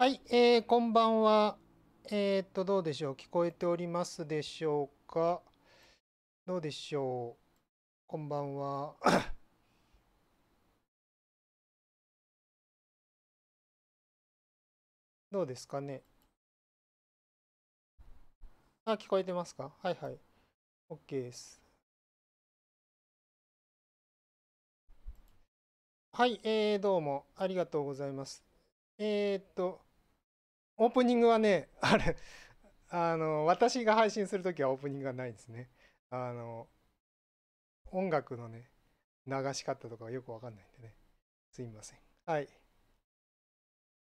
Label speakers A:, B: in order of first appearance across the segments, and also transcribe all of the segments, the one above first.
A: はい、えー、こんばんは。えー、っと、どうでしょう。聞こえておりますでしょうか。どうでしょう。こんばんは。
B: どうですかね。あ、聞こえてますかはいはい。OK です。
A: はい、えー、どうもありがとうございます。えー、っと、オープニングはね、あれ、あの、私が配信するときはオープニングがないんですね。あの、音楽のね、流し方とかがよくわかんないんでね。すいません。はい。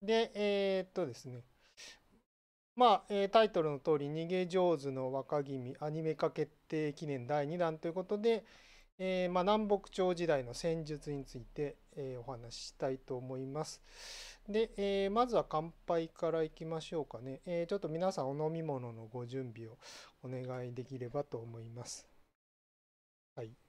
A: で、えー、っとですね。まあ、えー、タイトルの通り、逃げ上手の若君アニメ化決定記念第2弾ということで、えー、まあ、南北朝時代の戦術について、えー、お話ししたいと思います。で、えー、まずは乾杯からいきましょうかね、えー、ちょっと皆さんお飲み物のご準備をお願いできればと思います。はい。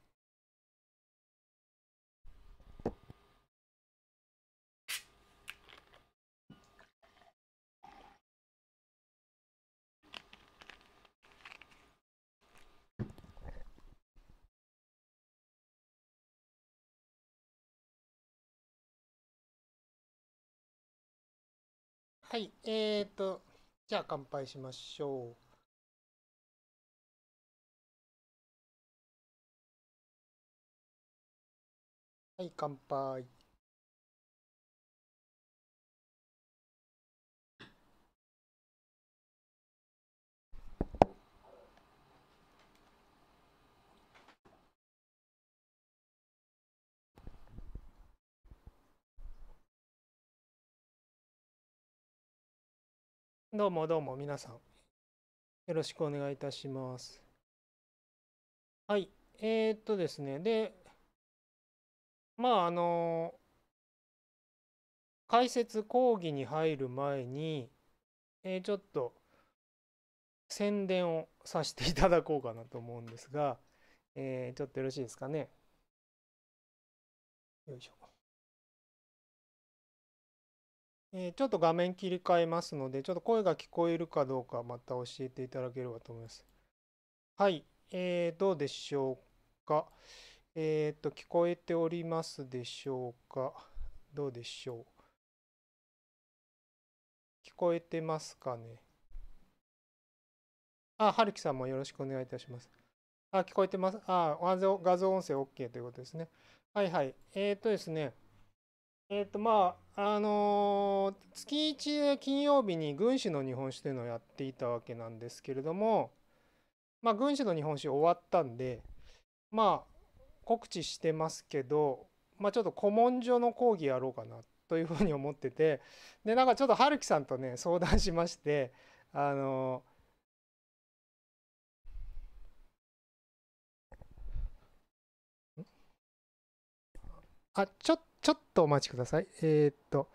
B: はい、えーと、じゃあ乾杯しましょう。はい、乾杯。どうもどうも皆さん。よろしくお願いいたします。はい。えー、っとですね。で、まああの、解
A: 説講義に入る前に、えー、ちょっと宣伝をさせていただこうかなと思うんですが、えー、ちょっとよろしいですかね。よいしょ。えー、ちょっと画面切り替えますので、ちょっと声が聞こえるかどうかまた教えていただければと思います。はい、えー、どうでしょうか。えっ、ー、と、聞こえておりますでしょうか。どうでしょう。聞こえてますかね。あ、はるきさんもよろしくお願いいたします。あ、聞こえてます。あ、画像音声 OK ということですね。はいはい。えっ、ー、とですね。えっ、ー、と、まあ、あの月1金曜日に軍師の日本史というのをやっていたわけなんですけれども、まあ、軍師の日本史終わったんで、まあ、告知してますけど、まあ、ちょっと古文書の講義やろうかなというふうに思っててでなんかちょっと春樹さんとね相談しましてあの
B: あちょっちょっとお待ちください。えー、っと、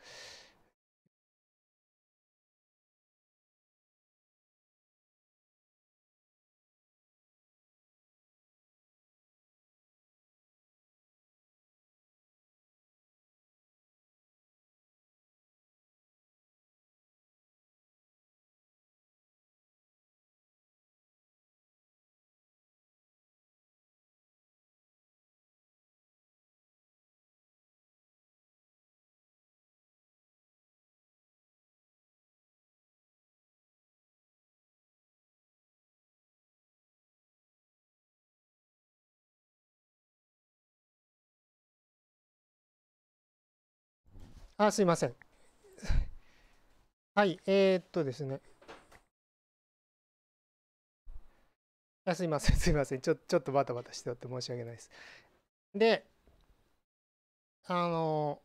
B: あ、すいません。
A: はい、えー、っとですね。あすいません、すいません。ちょちょっとバタバタしてって申し訳ないです。で、あの、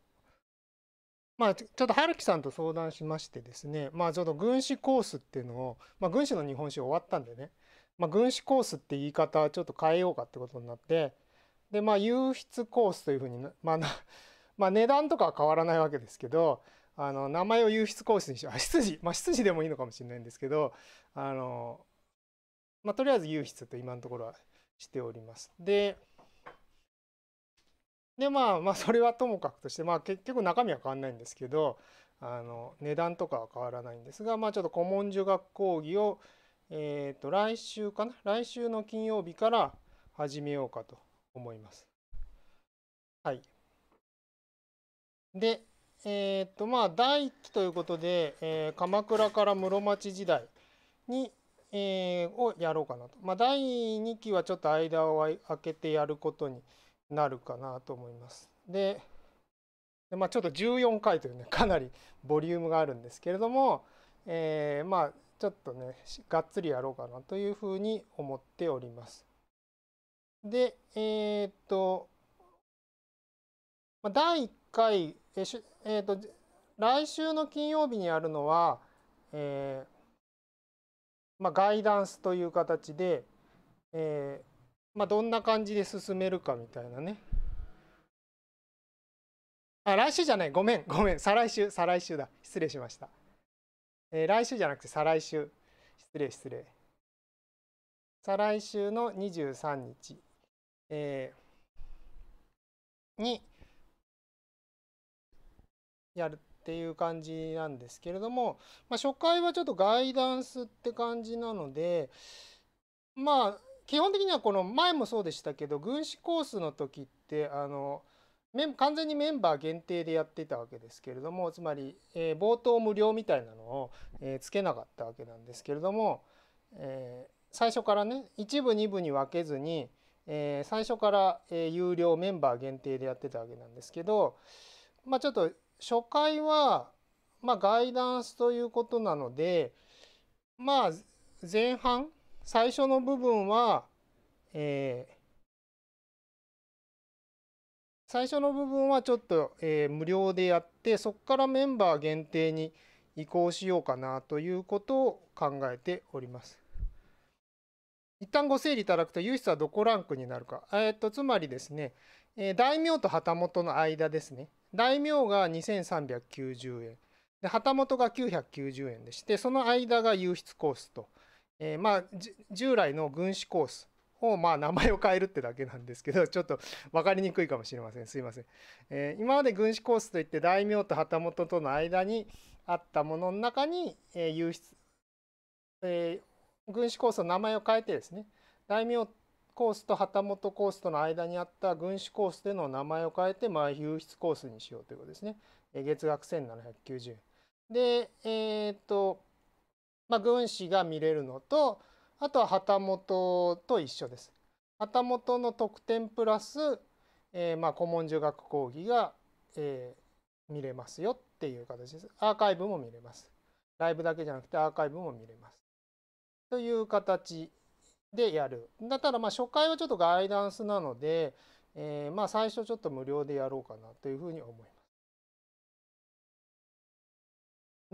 A: まあ、ちょっと春樹さんと相談しましてですね、まあ、ちょっと軍師コースっていうのを、まあ、軍師の日本史終わったんでね、まあ、軍師コースって言い方ちょっと変えようかってことになって、で、まあ、湧筆コースというふうに、まあ、まあ、値段とかは変わらないわけですけどあの名前を有筆コースにしよう執事まあ執事でもいいのかもしれないんですけどあの、まあ、とりあえず有筆と今のところはしております。ででまあまあそれはともかくとして、まあ、結局中身は変わんないんですけどあの値段とかは変わらないんですが、まあ、ちょっと古文書学講義を、えー、と来週かな来週の金曜日から始めようかと思います。はいで、えっ、とまあ第一期ということで、えー、鎌倉から室町時代に、えー、をやろうかなと。まあ第2期はちょっと間を空けてやることになるかなと思います。で、でまあ、ちょっと14回というねかなりボリュームがあるんですけれども、えー、まあちょっとねがっつりやろうかなというふうに思っております。でえー、っと第1回、えーえーと、来週の金曜日にあるのは、えーまあ、ガイダンスという形で、えーまあ、どんな感じで進めるかみたいなね。あ、来週じゃない。ごめん、ごめん。再来週、再来週だ。失礼しました。えー、来週じゃなくて再来週。失礼、失礼。再来週の23日、えー、に、やるっていう感じなんですけれども、まあ、初回はちょっとガイダンスって感じなのでまあ基本的にはこの前もそうでしたけど軍師コースの時ってあの完全にメンバー限定でやってたわけですけれどもつまり、えー、冒頭無料みたいなのを、えー、つけなかったわけなんですけれども、えー、最初からね一部二部に分けずに、え最初から、え有料メンバー限定でやってたわけなんですけどまあちょっと初回は、まあ、ガイダンスということなので、まあ、前半、最初の部分は、えー、最初の部分はちょっと、えー、無料でやって、そこからメンバー限定に移行しようかなということを考えております。一旦ご整理いただくと、唯一はどこランクになるか。えー、っと、つまりですね、えー、大名と旗本の間ですね。大名が2390円で旗本が990円でしてその間が湧出コースと、えー、まあ従来の軍師コースをまあ名前を変えるってだけなんですけど ちょっと分かりにくいかもしれませんすいません、えー、今まで軍師コースといって大名と旗本との間にあったものの中に、えー、出、えー、軍師コースの名前を変えてですね大名コースと旗本コースとの間にあった軍師コースでの名前を変えて、まあ、湧出コースにしようということですね。月額1790円。で、えー、っと、まあ、軍師が見れるのと、あとは旗本と一緒です。旗本の特典プラス、えー、まあ、古文儒学講義が、えー、見れますよっていう形です。アーカイブも見れます。ライブだけじゃなくてアーカイブも見れます。という形でやる。だったらまあ初回はちょっとガイダンスなので、えー、まあ最初ちょっと無料でやろうかなというふうに思います。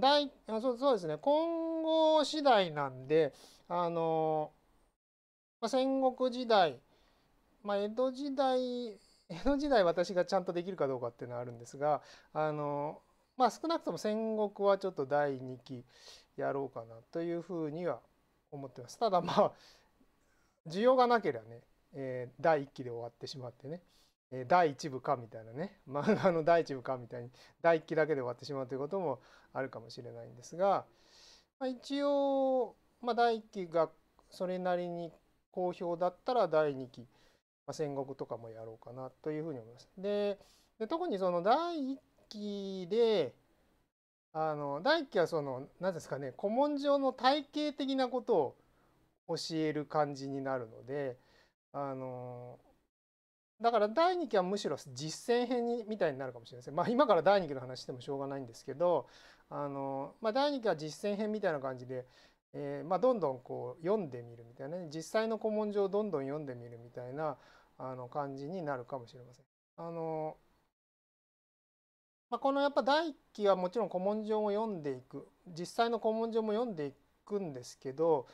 A: 大そうそうですね今後次第なんであの、まあ、戦国時代、まあ、江戸時代江戸時代私がちゃんとできるかどうかっていうのはあるんですがあの、まあ、少なくとも戦国はちょっと第2期やろうかなというふうには思ってます。ただまあ需要がなければね、えー、第1期で終わってしまってね、えー、第1部かみたいなね 漫画の第1部かみたいに第1期だけで終わってしまうということもあるかもしれないんですが、まあ、一応、まあ、第1期がそれなりに好評だったら第2期、まあ、戦国とかもやろうかなというふうに思います。で特にその第1期であの第1期はその何ですかね古文書の体系的なことを教える感じになるのであのだから第2期はむしろ実践編にみたいになるかもしれません。まあ今から第2期の話してもしょうがないんですけどあの、まあ、第2期は実践編みたいな感じで、えーまあ、どんどんこう読んでみるみたいなね実際の古文書をどんどん読んでみるみたいなあの感じになるかもしれません。あのまあ、このやっぱ第1期はもちろん古文書も読んでいく実際の古文書も読んでいくんですけど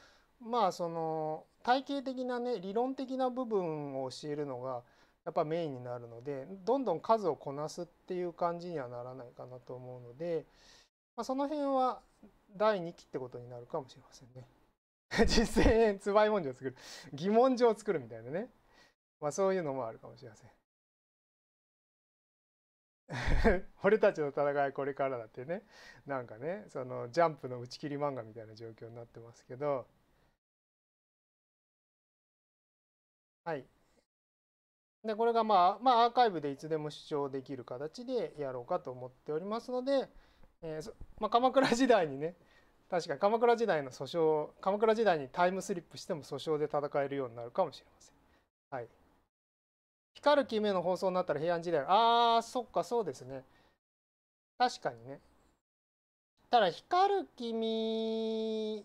A: まあその体系的なね理論的な部分を教えるのがやっぱメインになるのでどんどん数をこなすっていう感じにはならないかなと思うので、まあ、その辺は第2期ってことになるかもしれませんね。実践演つばい文字を作る疑問状を作るみたいなね、まあ、そういうのもあるかもしれません。俺たちの戦いこれからだってねなんかねそのジャンプの打ち切り漫画みたいな状況になってますけど。はい。で、これがまあ、まあ、アーカイブでいつでも視聴できる形でやろうかと思っておりますので、えー、まあ、鎌倉時代にね、確かに鎌倉時代の訴訟、鎌倉時代にタイムスリップしても訴訟で戦えるようになるかもしれません。はい。光る君の放送になったら平安時代、ああ、そっか、そうですね。確かにね。ただ、光る君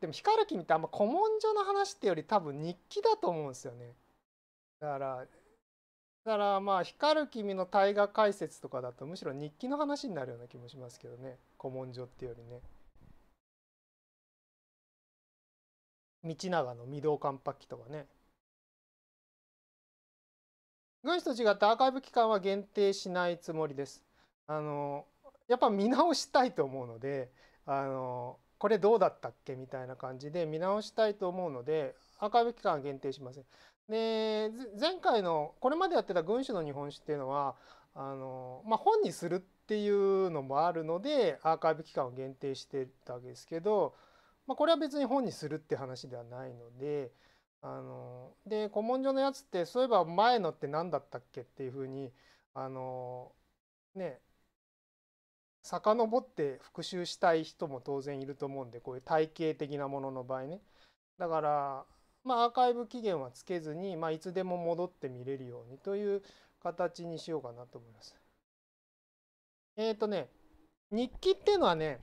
A: でも光る君ってあんま古文書の話ってより多分日記だと思うんですよね。だから、だからまあ光る君の大河解説とかだとむしろ日記の話になるような気もしますけどね。古文書ってよりね。道長の御堂関白記とかね。軍師と違ってアーカイブ期間は限定しないつもりです。あのやっぱ見直したいと思うのであのこれどうだったっけみたいな感じで見直したいと思うのでアーカイブ期間限定しません。で前回のこれまでやってた軍衆の日本史っていうのはあの、まあ、本にするっていうのもあるのでアーカイブ期間を限定してたわけですけど、まあ、これは別に本にするって話ではないので。あので古文書のやつってそういえば前のって何だったっけっていうふうにあのね遡って復習したい人も当然いると思うんでこういう体系的なものの場合ねだからまあアーカイブ期限はつけずに、まあ、いつでも戻って見れるようにという形にしようかなと思います。えっ、ー、とね日記っていうのはね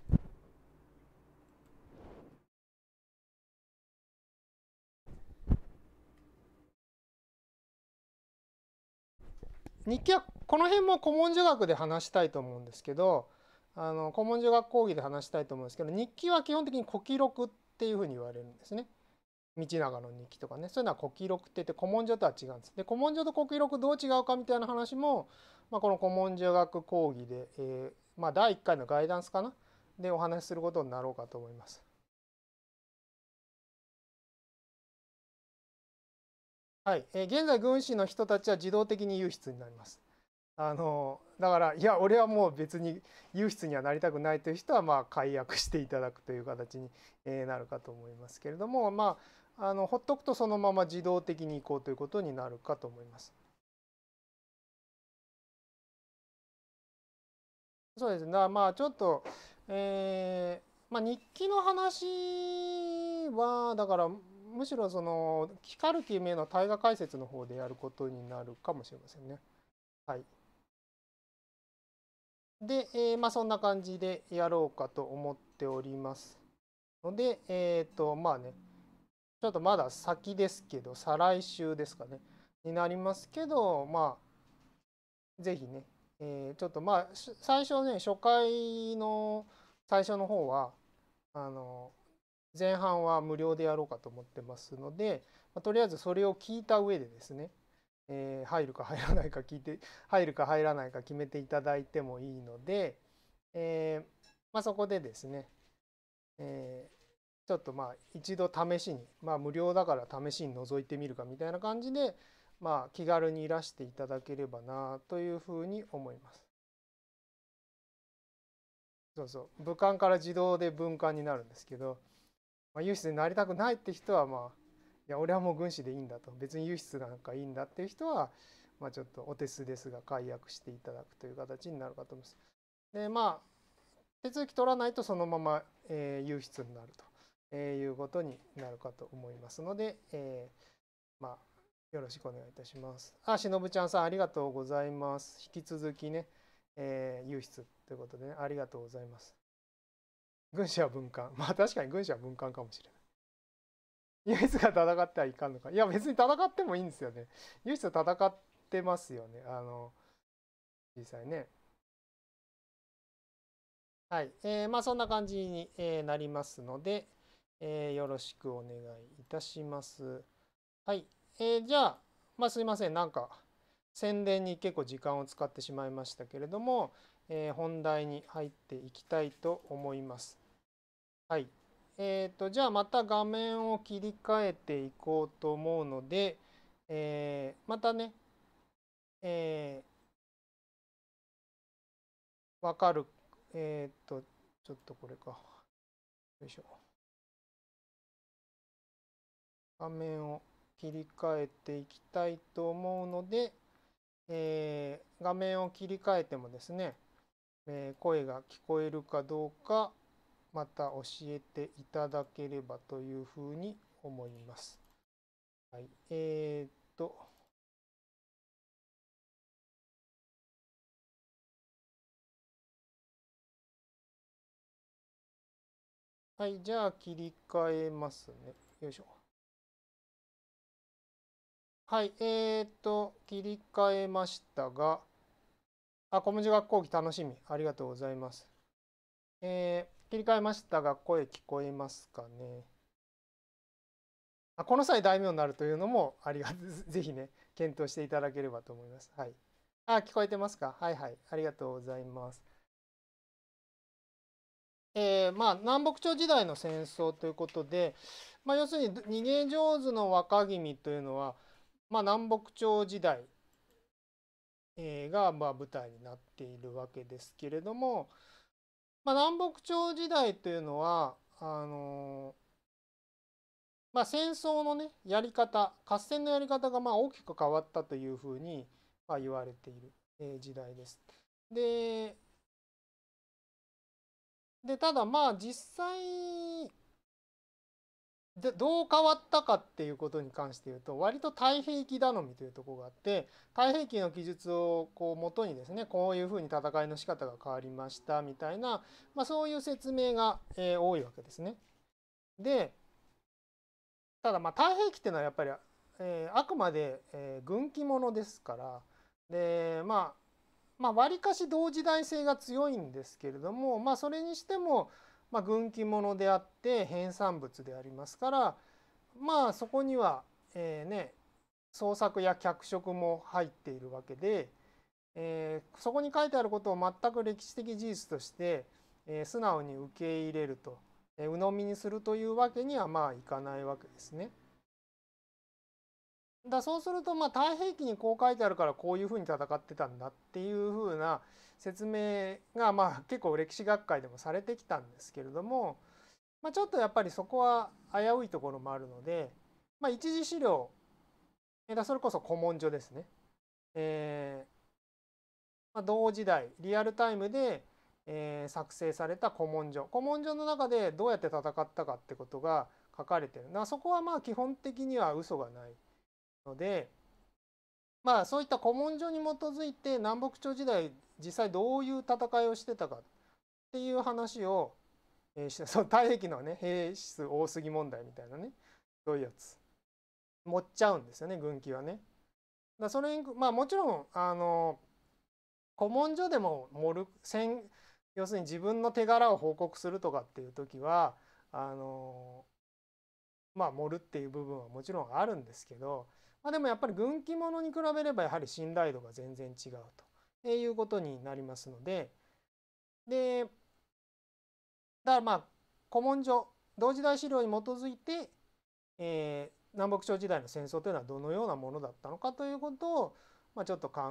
A: 日記はこの辺も古文書学で話したいと思うんですけどあの古文書学講義で話したいと思うんですけど日記は基本的に古記録っていうふうに言われるんですね。道長の日記とかねそういうのは古記録って言って古文書とは違うんです。で古文書と古記録どう違うかみたいな話も、まあ、この古文書学講義で、えー、まあ、第1回のガイダンスかなでお話しすることになろうかと思います。はい、えー、現在軍師の人たちは自動的に輸出になります。あのだからいや俺はもう別に優質にはなりたくないという人はまあ解約していただくという形になるかと思いますけれどもまああのほっとくとそのまま自動的に移行ということになるかと思います。そうですねまあちょっと、えーまあ、日記の話はだからむしろその光る記名の大河解説の方でやることになるかもしれませんね。はいで、えー、まあ、そんな感じでやろうかと思っております。ので、えっ、ー、と、まあね、ちょっとまだ先ですけど、再来週ですかね、になりますけど、まあ、ぜひね、えー、ちょっとまあ、最初ね、初回の最初の方は、あの、前半は無料でやろうかと思ってますので、まあ、とりあえずそれを聞いた上でですね、えー、入るか入らないか聞いて入るか入らないか決めていただいてもいいので、えー、まあ、そこでですね、えー、ちょっとまあ一度試しに、まあ、無料だから試しに覗いてみるかみたいな感じで、まあ、気軽にいらしていただければなというふうに思います。そうそう武漢から自動で文館になるんですけど、まあ、有志でなりたくないって人はまあいや俺はもう軍師でいいんだと別に輸出なんかいいんだっていう人は、まあ、ちょっとお手数ですが解約していただくという形になるかと思います。でまあ手続き取らないとそのまま、えー、輸出になると、えー、いうことになるかと思いますので、えー、まあよろしくお願いいたします。あ、しのぶちゃんさん、ありがとうございます。引き続きね、えー、輸出ということでね、ありがとうございます。軍師は文官。まあ確かに軍師は文官かもしれない。唯一が戦ってはいかんのかいや別に戦ってもいいんですよね唯一戦ってますよねあの実際ねはい、えー、まあそんな感じに、えー、なりますので、えー、よろしくお願いいたしますはい、えー、じゃあまあすいませんなんか宣伝に結構時間を使ってしまいましたけれども、えー、本題に入っていきたいと思います。はい。えっ、ー、と、じゃあまた画面を切り替えていこうと思うので、えー、またね、えー、わかる。えっ、ー、と、ちょっとこれか。よいしょ。画面を切り替えていきたいと思うので、えー、画面を切り替えてもですね、えー、声が聞こえるかどうか、また教えていただければというふうに思います。はい、えー、っと。
B: はい、じゃあ切り替えますね。よいし
A: ょ。はい、えー、っと、切り替えましたが、あ、小文字学校期楽しみ。ありがとうございます。えー切り替えましたが声聞こえますかねこの際大名になるというのもありが ぜひね検討していただければと思います。はい、あ聞こえてますかはいはいありがとうございます。えー、まあ南北朝時代の戦争ということで、まあ、要するに逃げ上手の若君というのは、まあ、南北朝時代、えがまあ舞台になっているわけですけれども、まあ、南北朝時代というのはあのまあ、戦争のねやり方合戦のやり方がまあ大きく変わったというふうにまあ言われている、えー、時代です。ででただまあ実際どう変わったかっていうことに関して言うと割と太平記頼みというとこがあって太平記の記述をこう元にですねこういうふうに戦いの仕方が変わりましたみたいな、まあ、そういう説明が、えー、多いわけですね。でただまあ太平記っていうのはやっぱり、えー、あくまで、えー、軍記のですからでまあまあ、割かし同時代性が強いんですけれども、まあ、それにしてもまあ、軍記物であって編纂物でありますからまあそこには、えー、ね創作や脚色も入っているわけで、えー、そこに書いてあることを全く歴史的事実として、えー、素直に受け入れると、えー、鵜呑みにするというわけにはまあいかないわけですね。だそうするとまあ太平記にこう書いてあるからこういうふうに戦ってたんだっていうふうな説明がまあ結構歴史学会でもされてきたんですけれども、まあ、ちょっとやっぱりそこは危ういところもあるので、まあ、一次資料それこそ古文書ですね、えーまあ、同時代リアルタイムで、えー、作成された古文書古文書の中でどうやって戦ったかってことが書かれてるそこはまあ基本的には嘘がない。のでまあそういった古文書に基づいて南北朝時代実際どういう戦いをしてたかっていう話を、えー、その太平のね兵士数多すぎ問題みたいなねそういうやつ持っちゃうんですよね軍旗はね。だそれにまあもちろんあの古文書でも盛る戦要するに自分の手柄を報告するとかっていう時はあのまあ盛るっていう部分はもちろんあるんですけどまあ、でもやっぱり軍記物に比べればやはり信頼度が全然違うということになりますのででだからまあ古文書同時代資料に基づいて、えー、南北朝時代の戦争というのはどのようなものだったのかということを、まあ、ちょっと考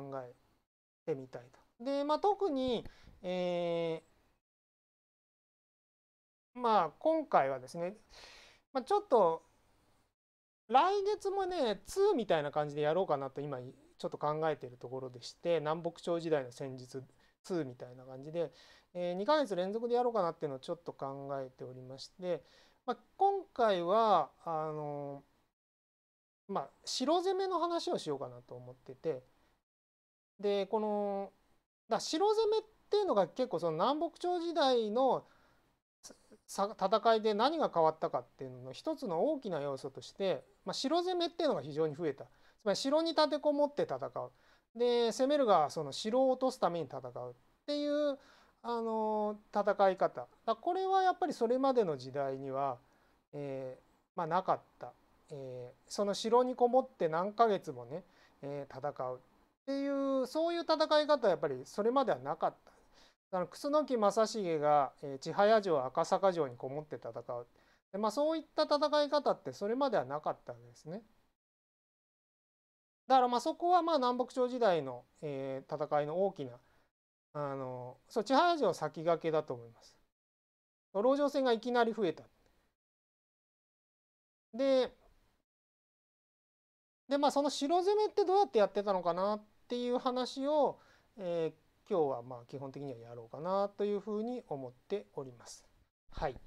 A: えてみたいと。で、まあ、特に、えー、まあ今回はですね、まあ、ちょっと来月もね2みたいな感じでやろうかなと今ちょっと考えてるところでして南北朝時代の戦術2みたいな感じで、えー、2ヶ月連続でやろうかなっていうのをちょっと考えておりまして、まあ、今回はあのまあ白攻めの話をしようかなと思っててでこのだ白攻めっていうのが結構その南北朝時代の戦いで何が変わったかっていうのの一つの大きな要素としてまあ、城攻めっていうのが非常に増えたつまり城に立てこもって戦うで攻める側その城を落とすために戦うっていうあの戦い方だこれはやっぱりそれまでの時代には、えーまあ、なかった、えー、その城にこもって何ヶ月もね、えー、戦うっていうそういう戦い方はやっぱりそれまではなかった。だから楠木正成が、え千早城赤坂城にこもって戦う。でまあそういった戦い方ってそれまではなかったんですね。だからまあそこはまあ南北朝時代の、えー、戦いの大きなあのそう千早城先駆けだと思います。籠城戦がいきなり増えた。ででまあその城攻めってどうやってやってたのかなっていう話を、えー、今日はまあ基本的にはやろうかなというふうに思っております。はい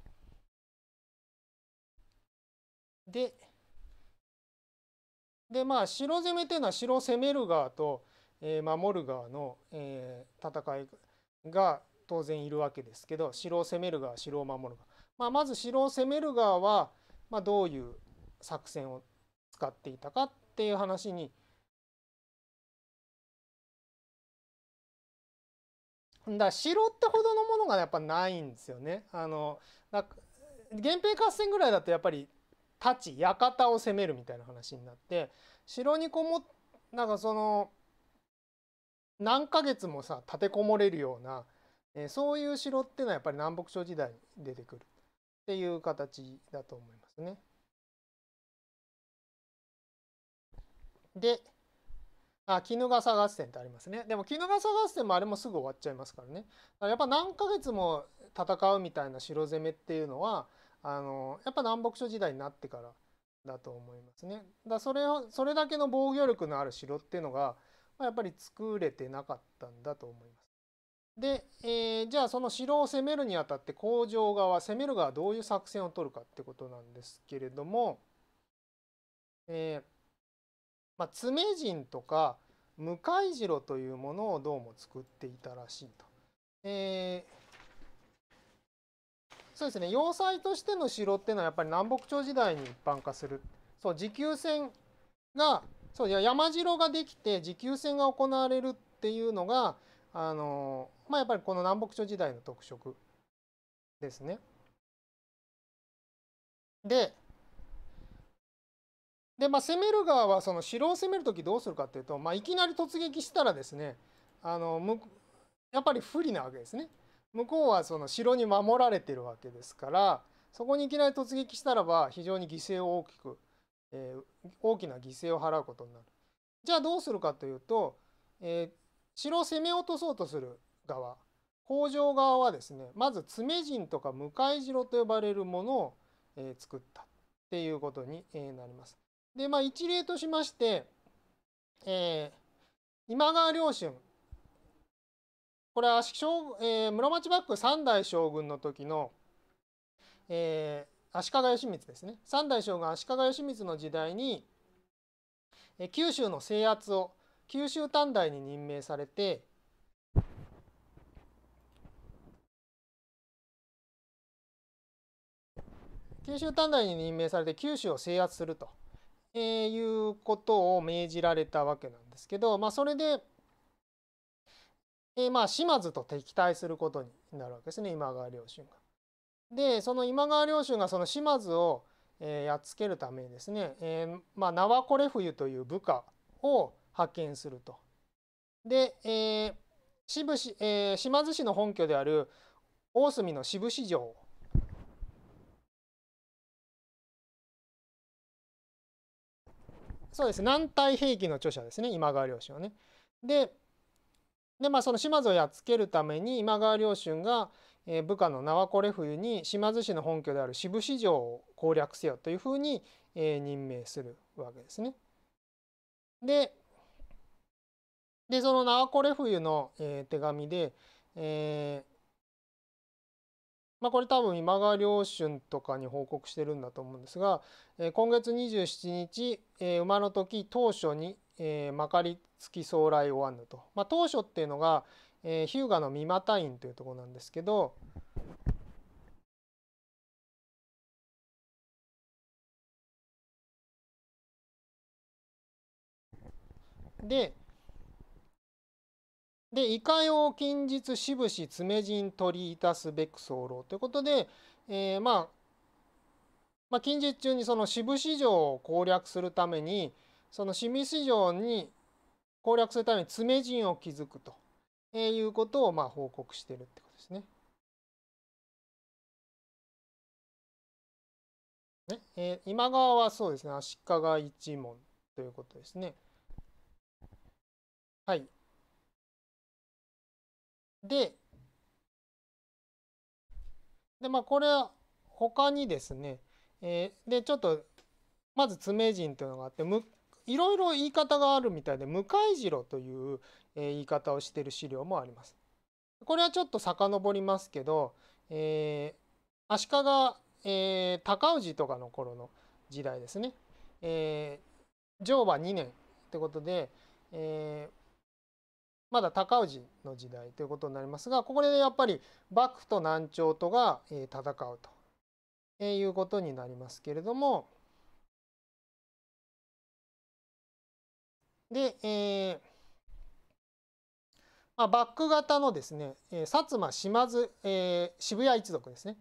A: で、でまあ城攻めっていうのは城を攻める側と、えー、守る側の、えー、戦いが当然いるわけですけど城を攻める側城を守る側、まあ、まず城を攻める側は、まあ、どういう作戦を使っていたかっていう話にだ城ってほどのものがやっぱないんですよね。あの源平合戦ぐらいだとやっぱり太刀館を攻めるみたいな話になって城にこもなんかその何ヶ月もさ立てこもれるような、えそういう城っていうのはやっぱり南北朝時代に出てくるっていう形だと思いますね。であ絹笠合戦ってありますね。でも衣笠合戦もあれもすぐ終わっちゃいますからね。やっぱ何ヶ月も戦うみたいな城攻めっていうのはあのやっぱ南北朝時代になってからだと思いますね。だそれをそれだけの防御力のある城っていうのが、まあ、やっぱり作れてなかったんだと思います。で、えー、じゃあその城を攻めるにあたって工場側攻める側どういう作戦を取るかってことなんですけれども、えーまあ、爪人とか向かい城というものをどうも作っていたらしいと。えーそうですね要塞としての城っていうのはやっぱり南北朝時代に一般化するそう持久戦がそう山城ができて持久戦が行われるっていうのがあのまあやっぱりこの南北朝時代の特色ですね。でで、まあ、攻める側はその城を攻める時どうするかっていうと、まあ、いきなり突撃したらですねあのやっぱり不利なわけですね。向こうはその城に守られてるわけですからそこにいきなり突撃したらば非常に犠牲を大きく、えー、大きな犠牲を払うことになる。じゃあどうするかというと、えー、城を攻め落とそうとする側北条側はですねまず爪陣とか向かい城と呼ばれるものを、えー、作ったっていうことに、えなります。でまあ一例としまして、え今川良春これは将、えー、室町幕府3代将軍の時の、えー、足利義満ですね3代将軍足利義満の時代に、えー、九州の制圧を九州短大に任命されて九州短大に任命されて九州を制圧すると、えいうことを命じられたわけなんですけど、まあ、それでえー、まあ島津と敵対することになるわけですね今川領主が。でその今川領主がその島津を、えー、やっつけるためにですね、えー、まあ、ナワ冬という部下を派遣すると。で、えー渋え島津市の本拠である大隅の渋市城そうです南太平記の著者ですね今川領主はね。ででまあその島津をやっつけるために今川領春が部下の縄これ冬に島津氏の本拠である渋市城を攻略せよというふうに任命するわけですね。ででその縄これ冬の手紙で、えーまあ、これ多分今川良春とかに報告してるんだと思うんですが、えー、今月27日、えー、馬の時当初に、えー、まかりつき将来終わぬと、まあ、当初っていうのが、えー、日向の三股院というところなんですけど、で、でいかよう近日しぶし爪陣取りいたすべく候ということで、えー、まあまあ、近日中にその支部市場を攻略するためにその清水市場に攻略するために爪陣を築くと、えいうことをまあ報告してるってことですね。
B: ねえー、今川はそうですね足利一門ということですね。はい。で、
A: で、まあ、これは他にですね、えー、で、ちょっと、まず爪人というのがあって、むいろいろ言い方があるみたいで、向次郎という、えー、言い方をしている資料もあります。これはちょっと遡りますけど、えー、足利、えー、高氏とかの頃の時代ですね。えー、上馬2年ってことで、えー、まだ高氏の時代ということになりますがここでやっぱり幕府と南朝とが戦うということになりますけれどもで、えーまあ、バック型のですね薩摩島津、えー、渋谷一族ですね、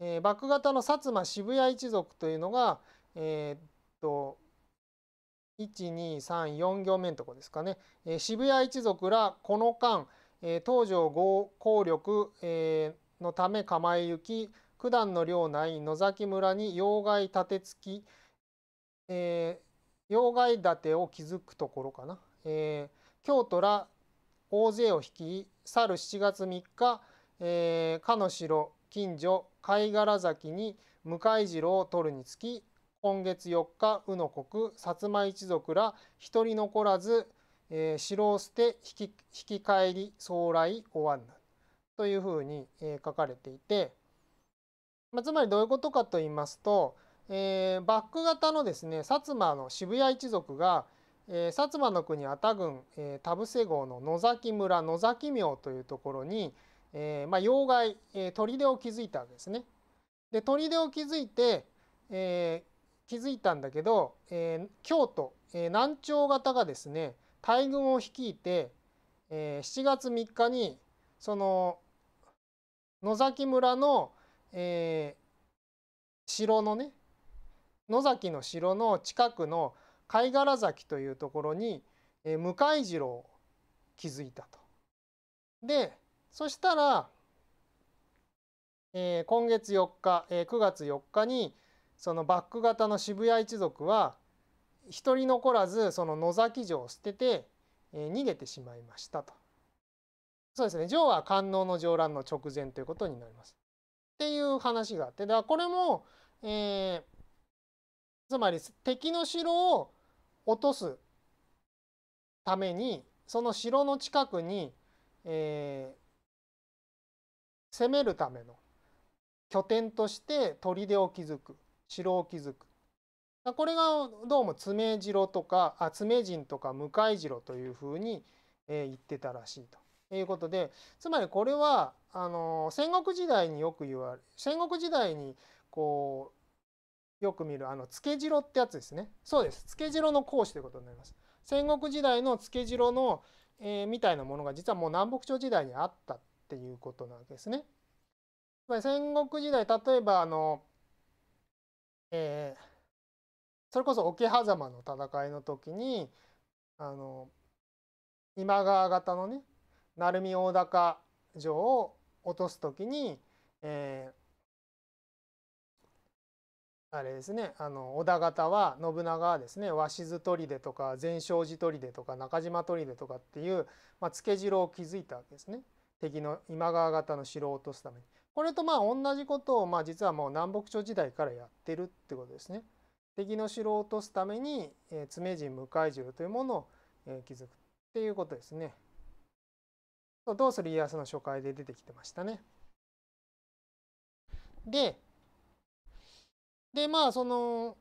A: えー、バック型の薩摩渋谷一族というのが、えー、っと1234行目のとこですかね、えー、渋谷一族らこの間、えー、東条合効力、えー、のため構え行き九段の領内野崎村に要害立てつき、えー、立てを築くところかな、えー、京都ら大勢を率い去る7月3日、えー、かの城近所貝殻崎に向井次郎を取るにつき今月4日宇野国薩摩一族ら一人残らず、えー、城捨て引き引き返り将来おわんなというふうに、えー、書かれていて、まあ、つまりどういうことかと言いますと、えー、バック型のですね薩摩の渋谷一族が、えー、薩摩の国阿田郡、えー、田伏郷の野崎村野崎明というところに、えーまあ、妖怪、えー、砦を築いたわけですね。で砦を築いて、えー、気づいたんだけど、えー、京都、えー、南朝方がですね大軍を率いて、えー、7月3日にその野崎村の、え城のね野崎の城の近くの貝殻崎というところに、え向井次郎を築いたと。でそしたら、え今月4日、え9月4日にそのバック型の渋谷一族は一人残らずその野崎城を捨てて、えー、逃げてしまいましたと。そうですね城は観音の城乱の直前ということになります。っていう話があってだからこれも、えー、つまり敵の城を落とすためにその城の近くに、えー、攻めるための拠点として砦を築く城を築くこれがどうも爪城とかあ爪人とか向井城というふうに、えー、言ってたらしいということでつまりこれはあの戦国時代によく言われ戦国時代にこうよく見るあのつけ城ってやつですねそうですつけ城の講師ということになります戦国時代のつけ城の、えー、みたいなものが実はもう南北朝時代にあったっていうことなんですね。り戦国時代例えばあのえー、それこそ桶狭間の戦いの時にあの今川方のね鳴海大高城を落とす時に、えー、あれですねあの織田方は信長はですね鷲津砦とか善勝寺砦とか中島砦とかっていう、まあ、つけ城を築いたわけですね敵の今川方の城を落とすために。これとまあ同じことをまあ実はもう南北朝時代からやってるってことですね。敵の城を落とすために、えー、爪陣無海獣というものを、え築くっていうことですね。どうする家康の初回で出てきてましたね。で、でまあその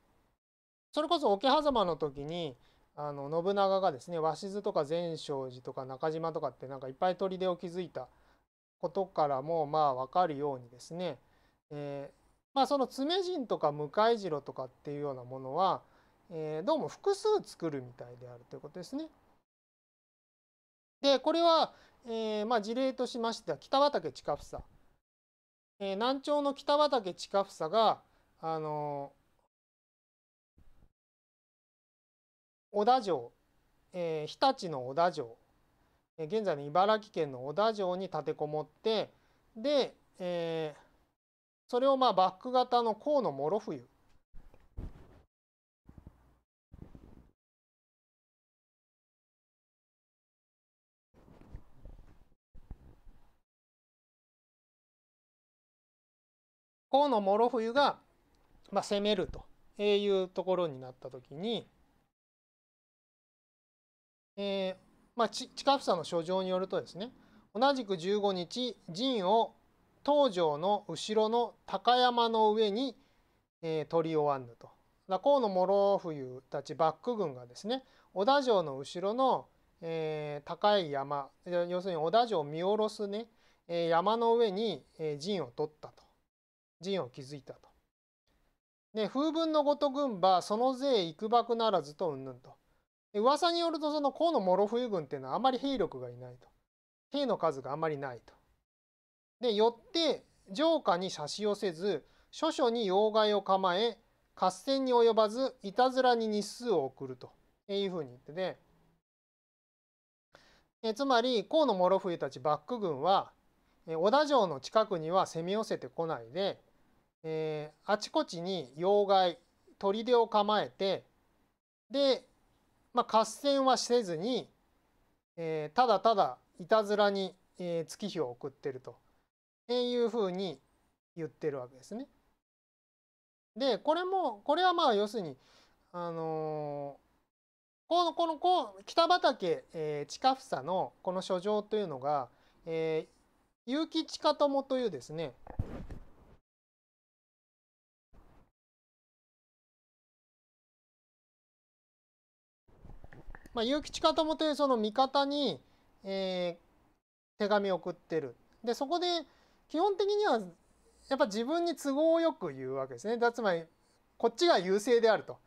A: それこそ桶狭間の時にあの信長がですね鷲津とか善勝寺とか中島とかってなんかいっぱい砦を築いた。ことからもまあ分かるようにですね、えー、まあ、その爪人とか向かい郎とかっていうようなものは、えー、どうも複数作るみたいであるということですね。でこれは、えー、まあ、事例としましては北畠親房、え南朝の北畠親房があの小田城、え日立の小田城現在の茨城県の小田城に立てこもってで、えー、それをまあバック型の河野諸冬河野諸冬が、まあ、攻めるというところになった時に、えー、まあ、地房の書状によるとですね同じく15日陣を東条の後ろの高山の上に、えー、取り終わんぬと河野諸冬たち幕府軍がですね織田城の後ろの、えー、高い山要するに織田城を見下ろすね、えー、山の上に、えー、陣を取ったと陣を築いたと。で風文のごと軍馬その勢幾くならずとうんぬんと。噂によるとその河野諸冬軍っていうのはあまり兵力がいないと。兵の数があまりないと。でよって城下に差し寄せず諸所に要害を構え合戦に及ばずいたずらに日数を送るというふうに言ってねえつまり河野諸冬たち幕府軍は織田城の近くには攻め寄せてこないで、えー、あちこちに要害砦を構えてでまあ、合戦はせずに、えー、ただただいたずらに、えー、月日を送ってると、えいうふうに言ってるわけですね。でこれもこれはまあ要するにあのー、このこのこう北畠、えー、近房のこの書状というのが、えー、結城近友というですねまあ、結城親友というその味方に、えー、手紙を送ってる。でそこで基本的にはやっぱ自分に都合よく言うわけですね。だつまりこっちが優勢であると。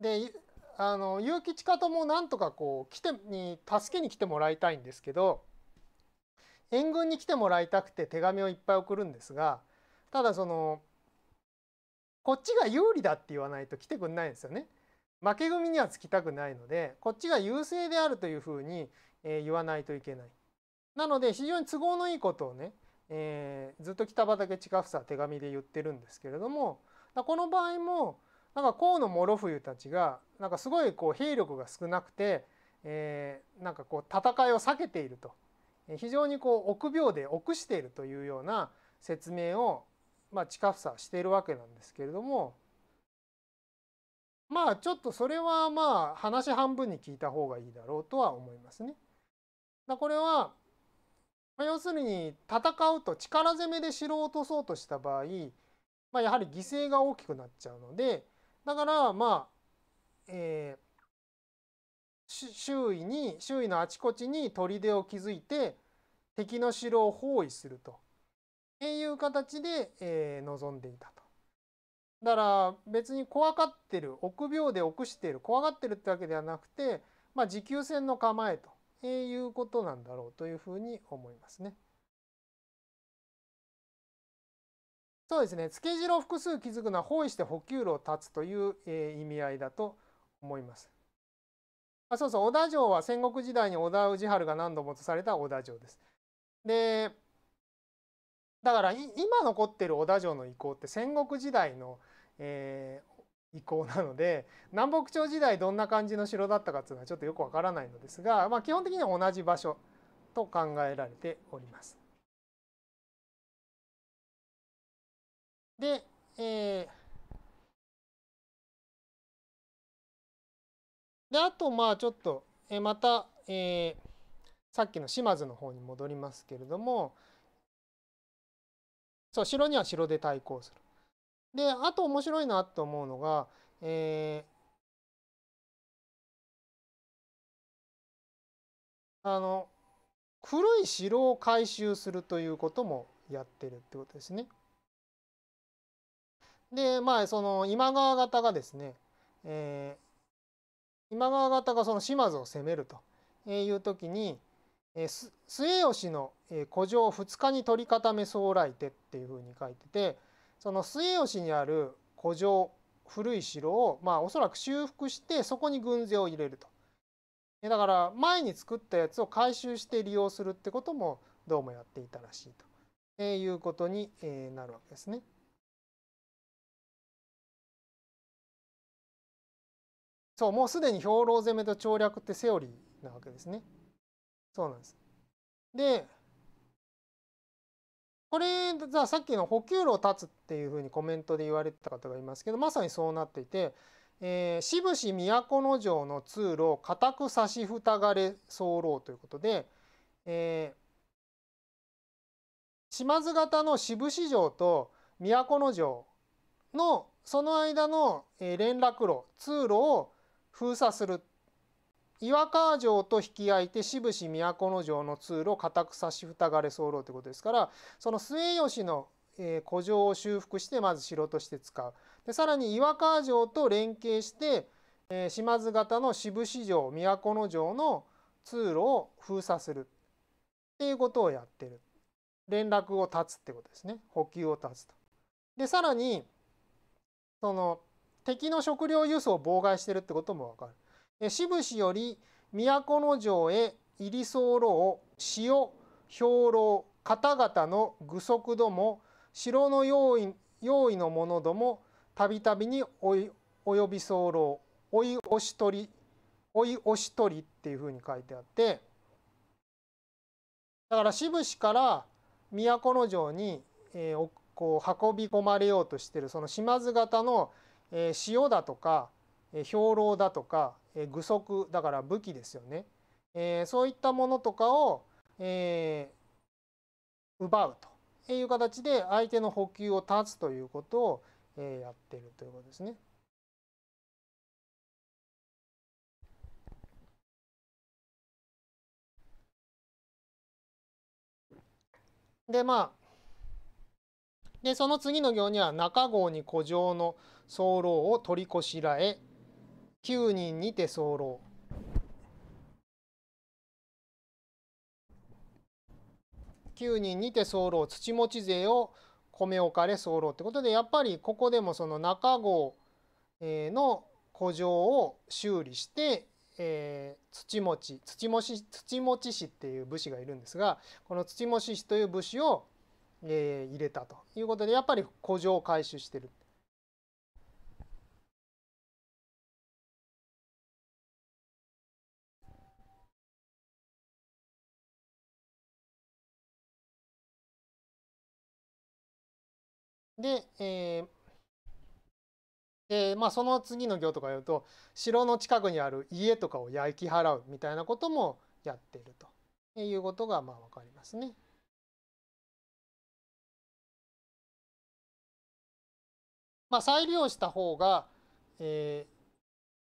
A: であの結城親友もなんとかこう来てに助けに来てもらいたいんですけど援軍に来てもらいたくて手紙をいっぱい送るんですがただそのこっちが有利だって言わないと来てくんないんですよね。負け組にはつきたくないのでこっちが優勢であるというふうに、え言わないといけない。なので非常に都合のいいことをね、えー、ずっと北畠近房手紙で言ってるんですけれどもこの場合もなんか河野諸冬たちがなんかすごいこう兵力が少なくて、えー、なんかこう戦いを避けていると非常にこう臆病で臆しているというような説明を、まあ、近房しているわけなんですけれどもまあちょっとそれはまあ話半分に聞いた方がいいだろうとは思いますね。だこれは要するに戦うと力攻めで城を落とそうとした場合、まあ、やはり犠牲が大きくなっちゃうのでだからまあ、えー、周囲に周囲のあちこちに砦を築いて敵の城を包囲するという形で、えー、臨んでいたと。だから別に怖がってる臆病で臆している怖がってるってわけではなくて、まあ、持久戦の構えと、えー、いうことなんだろうというふうに思いますね。そうですねつけ汁を複数築くのは包囲して補給路を断つという、えー、意味合いだと思います。あそうそう織田城は戦国時代に織田氏治が何度もとされた織田城です。でだから今残ってる織田城の遺構って戦国時代のえー、遺構なので南北朝時代どんな感じの城だったかっていうのはちょっとよくわからないのですが、まあ、基本的には同じ場所と考えられております。
B: で、えー
A: であとまあちょっと、えまた、えー、さっきの島津の方に戻りますけれどもそう城には城で対抗するで、あと面白いな
B: と思うのが、え
A: ー、あの古い城を改修するということもやってるってことですね。でまあその今川方がですね、えー、今川方がその島津を攻めるという時に、えー、末吉の古城2日に取り固め総来てっていうふうに書いてて。その末吉にある古城古い城をまあおそらく修復してそこに軍勢を入れるとだから前に作ったやつを回収して利用するってこともどうもやっていたらしいということになるわけですね。
B: そうもうすでに兵糧攻めと調略ってセオ
A: リーなわけですね。そうなんです。でこれじゃあさっきの補給路を断つっていうふうにコメントで言われてた方がいますけどまさにそうなっていて、えー、しぶし都城の通路を固く差しふたがれ候ということで、えー、島津型の志布志城と都城のその間の連絡路通路を封鎖する岩川城と引き合いて志布志都城の通路を固く差し蓋がれ候ということですからその末吉の古城を修復してまず城として使うでさらに岩川城と連携して島津型の志布志城都城の通路を封鎖するっていうことをやってる連絡を断つってことですね補給を断つと。でさらにその敵の食料輸送を妨害してるってことも分かる。志布志より都城へ入り候を塩兵糧方々の具足ども城の用意用意の者どもたびたびにおい及び候追い押し取り追い押し取りっていうふうに書いてあってだから志布志から都城に、えー、こう運び込まれようとしてるその島津型の、えー、塩だとか、えー、兵糧だとかえ具足だから武器ですよね、えー、そういったものとかを、えー、奪うという形で相手の補給を断つということを、えー、やってるということですね。でまあでその次の行には中郷に古城の候を取りこしらえ9人にて候9人にて候土持ち勢を米置かれ候ってことでやっぱりここでもその中郷の古城を修理して、えー、土持ち土持土持氏っていう武士がいるんですがこの土持氏という武士を、えー、入れたということでやっぱり古城を改修してる。で、えー、まあ、その次の行とか言うと、城の近くにある家とかを焼き払うみたいなこともやっているということが、まあ、わかりますね。
B: まあ、再利用した
A: 方が、え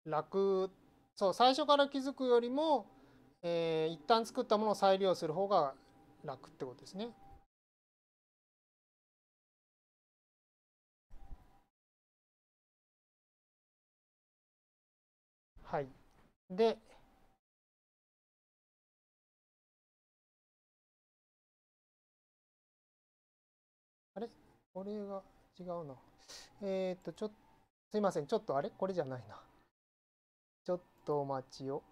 A: ー、楽そう最初から気づくよりも、えー、一旦作ったものを再利用する方が楽ってことですね。で、あれこれが違うな。えー、っと、ちょっと、すいません。ちょっとあれこれじゃないな。ちょっとお待ちを。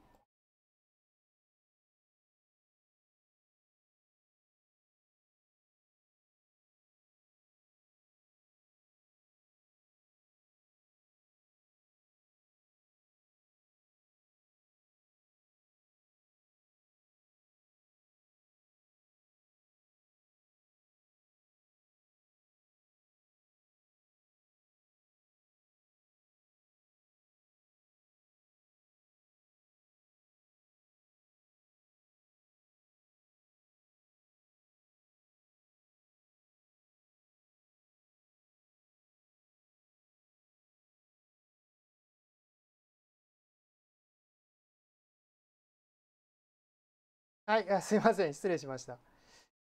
A: はいすいません。失礼しました。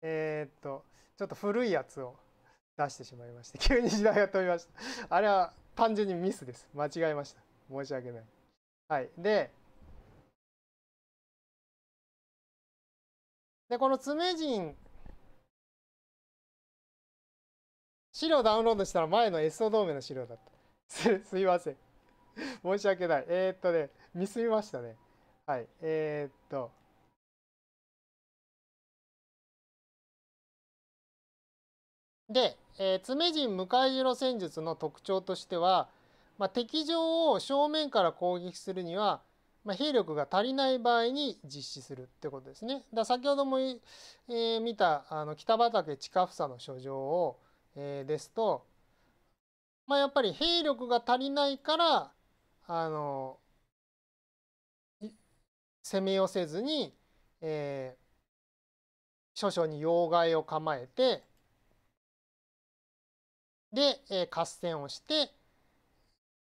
A: えー、っと、ちょっと古いやつを出してしまいまして、急に時代が飛びました。あれは単純にミスです。間違えました。申し訳ない。はい。で、
B: で、この爪人、
A: 資料ダウンロードしたら前の SO 同盟の資料だった。す、すいません。申し訳ない。えー、っとね、ミスりましたね。はい。えー、っと、で、えー、爪陣向かい城戦術の特徴としては、まあ、敵情を正面から攻撃するには、まあ、兵力が足りない場合に実施するってことですね。だ先ほども、えー、見たあの北畠近房の書状を、えー、ですと、まあ、やっぱり兵力が足りないからあの攻めをせずに、えー、少々に要害を構えてで、えー、合戦をして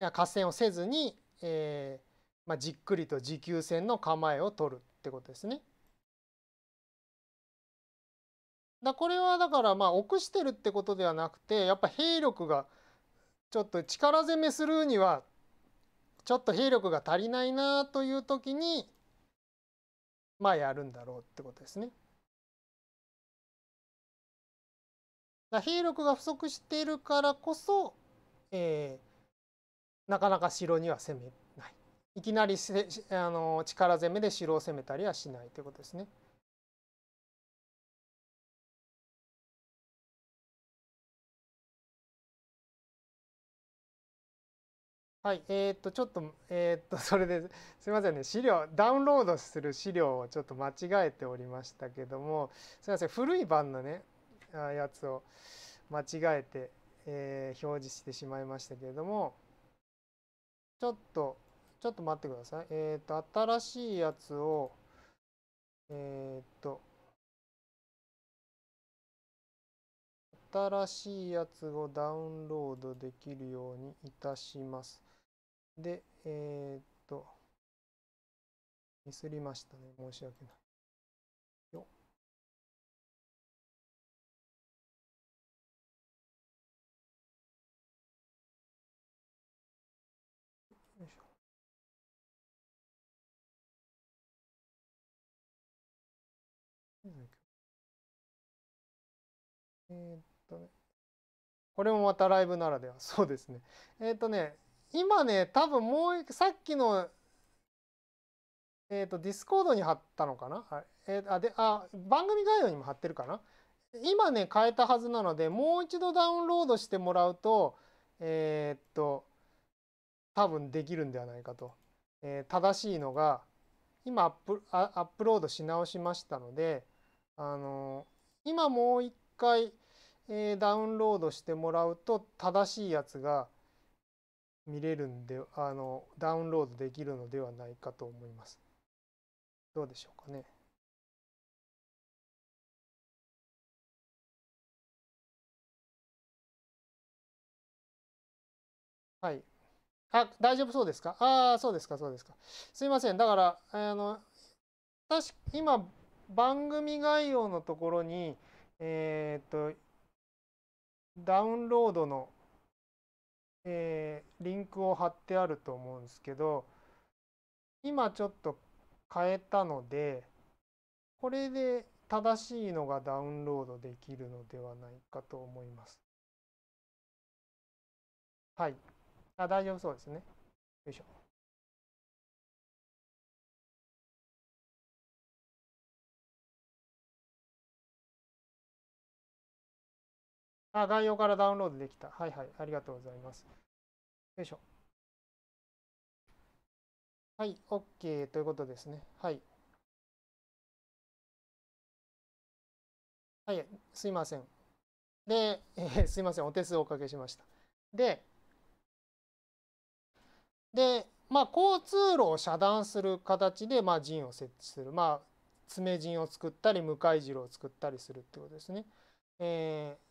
A: 合戦をせずに、えーまあ、じっくりと持久戦の構えを取るってことですね。だこれはだからまあ臆してるってことではなくてやっぱ兵力がちょっと力攻めするにはちょっと兵力が足りないなという時に
B: まあやるんだろうってことですね。
A: だ兵力が不足しているからこそ、えー、なかなか城には攻めないいきなりせあの力攻めで城を攻めたりはしないということですね。はい、えー、っとちょっとえー、っと それですみませんね資料ダウンロードする資料をちょっと間違えておりましたけどもすみません古い版のねやつを間違えて、えー、表示してしまいましたけれどもちょっとちょっと待ってくださいえっ、ー、と新しいやつをえっ、ー、と新しいやつをダウンロードできるようにいたします。で、えっと、ミスりました
B: ね。申し訳ない。
A: えー、っとね、これもまたライブならでは。そうですね。えー、っとね、今ね、多分もう、さっきの、えー、っと、ディスコードに貼ったのかなはい。えー、あ、で、あ、番組概要にも貼ってるかな今ね、変えたはずなので、もう一度ダウンロードしてもらうと、えっと、多分できるんではないかと。え正しいのが、今アップロードし直しましたので、あの今もう一回、えー、ダウンロードしてもらうと正しいやつが見れるんであのダウンロードできるのではないかと思います。
B: どうでしょうかね。はい。
A: あ、大丈夫そうですかああ、そうですか、そうですか。すいません。だから、あの、私今、番組概要のところに、えー、っと、ダウンロードの、えー、リンクを貼ってあると思うんですけど、今ちょっと変えたので、これで正しいのがダウンロードできるのではないかと思います。はい。あ、大丈
B: 夫そうですね。よいしょ。
A: あ、概要からダウンロードできた。はいはい。ありがとうございます。よいしょ。はい。OK ということですね。はい。
B: はい。すいません。
A: で、えー、すいません。お手数をおかけしました。で、で、まあ、交通路を遮断する形で、まあ、陣を設置する。まあ、爪陣を作ったり、向かい陣を作ったりするってことですね。えー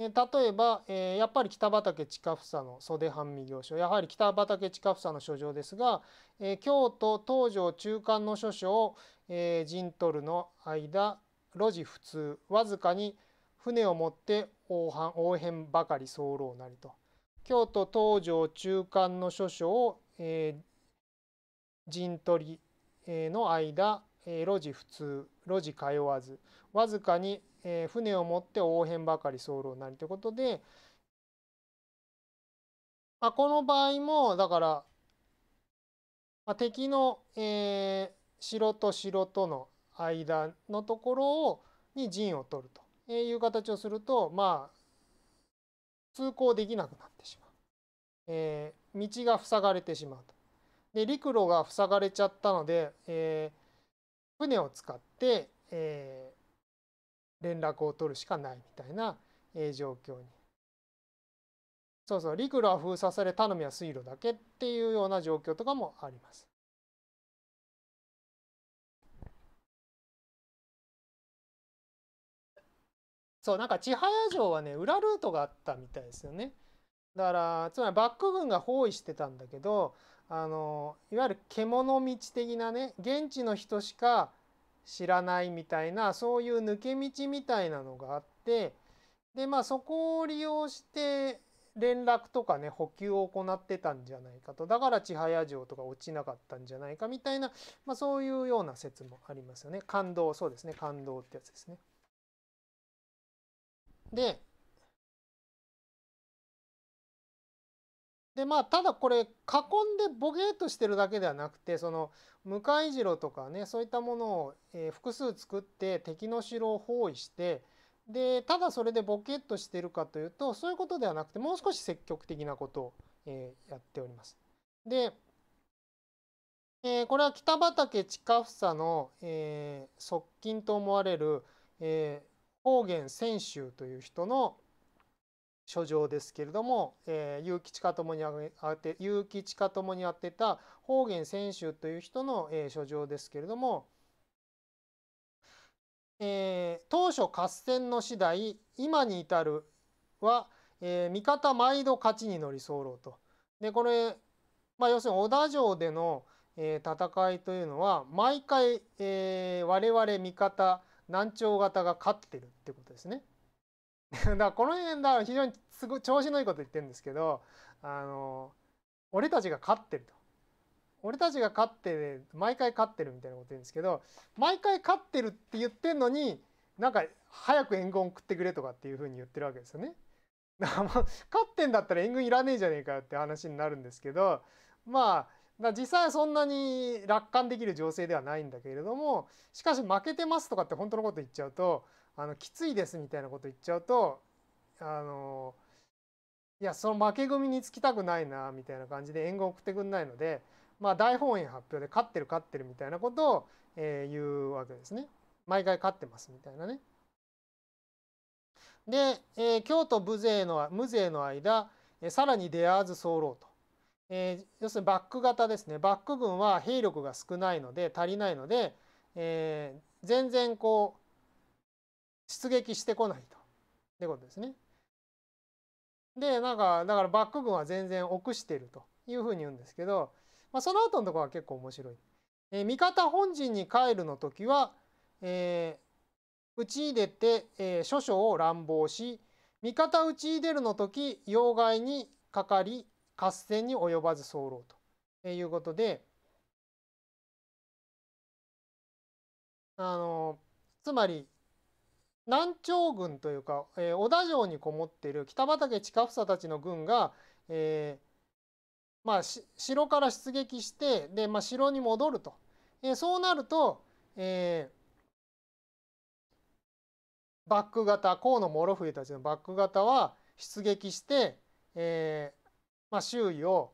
A: え例えば、えー、やっぱり北畠近房の袖半身行書やはり北畠近房の書状ですが、えー、京都東条中間の書書を、えー、陣取るの間路地普通わずかに船を持って応反応変ばかり候なりと京都東条中間の書書を、えー、陣取りの間、えー、路地普通路地通わずわずかにえー、船を持って応変ばかり候なりということで、まあ、この場合もだから、まあ、敵の、えー、城と城との間のところをに陣を取るという形をするとまあ通行できなくなってしまう、えー、道が塞がれてしまうと。で陸路が塞がれちゃったので、えー、船を使って、えー、連絡を取るしかないみたいな、えー、状況に。そうそう陸路は封鎖され頼みは水路だけって
B: いうような状況とかもあります。
A: そうなんか千早城はね裏ルートがあったみたいですよね。だからつまりバック軍が包囲してたんだけどあのいわゆる獣道的なね現地の人しか知らないみたいなそういう抜け道みたいなのがあってでまあそこを利用して連絡とかね補給を行ってたんじゃないかとだから千早城とか落ちなかったんじゃないかみたいな、まあ、そういうような説もありますよね感動そうですね感動ってやつですね。ででまあただこれ囲んでボケーとしてるだけではなくてその向井次郎とかねそういったものを、えー、複数作って敵の城を包囲してでただそれでボケっとしてるかというとそういうことではなくてもう少し積極的なことを、えー、やっております。で、えー、これは北畠近房の、え側近と思われる、えー、方言泉州という人の書状ですけれども、えー、有吉かともにあて有吉かともにあてた方言選手という人の、えー、書状ですけれども、えー、当初合戦の次第今に至るは、えー、味方毎度勝ちに乗り候と。でこれ、まあ、要するに織田城での、えー、戦いというのは毎回、えー、我々味方南朝方が勝ってるってことですね。だからこの辺だ非常にすごい調子のいいこと言ってるんですけどあの俺たちが勝ってると俺たちが勝って毎回勝ってるみたいなこと言うんですけど毎回勝ってるって言ってるのになんか早く援軍送ってくれとかっていうふうに言ってるわけですよね。だから勝ってんだったら援軍いらねえじゃねえかよって話になるんですけどまあ実際はそんなに楽観できる情勢ではないんだけれどもしかし負けてますとかって本当のこと言っちゃうとあのきついですみたいなこと言っちゃうとあのいやその負け組につきたくないなみたいな感じで援軍送ってくんないので、まあ、大本営発表で勝ってる勝ってるみたいなことを、えー、言うわけですね。毎回勝ってますみたいなね。で、えー、京都武勢の無勢の間、えー、さらに出会わず候と、えー、要するにバック型ですねバック軍は兵力が少ないので足りないので、えー、全然こう出撃してこないとってことですね。でなんかだからバック軍は全然臆してるというふうに言うんですけど、まあ、その後のところは結構面白い。えー、味方本陣に帰るの時は、えー、打ち入れて、えー、諸々を乱暴し味方打ち入れるの時要害にかかり合戦に及ばず候ということであのつまり南朝軍というか、えー、小田城にこもっている北畠近房たちの軍が、えー、まあ、城から出撃してで、まあ、城に戻ると、えー、そうなると、えバック型河野諸冬たちのバック型は出撃して、えまあ、周囲を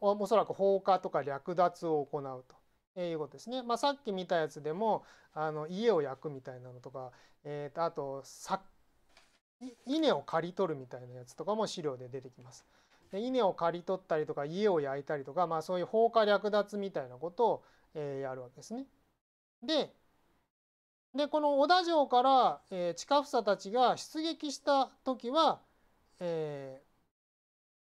A: おそらく放火とか略奪を行うと。英語ですね。まあ、さっき見たやつでもあの家を焼くみたいなのとか、えー、とあとさ稲を刈り取るみたいなやつとかも資料で出てきます。で稲を刈り取ったりとか家を焼いたりとか、まあ、そういう放火略奪みたいなことを、えー、やるわけですね。ででこの小田城から、えー、近房たちが出撃した時は、え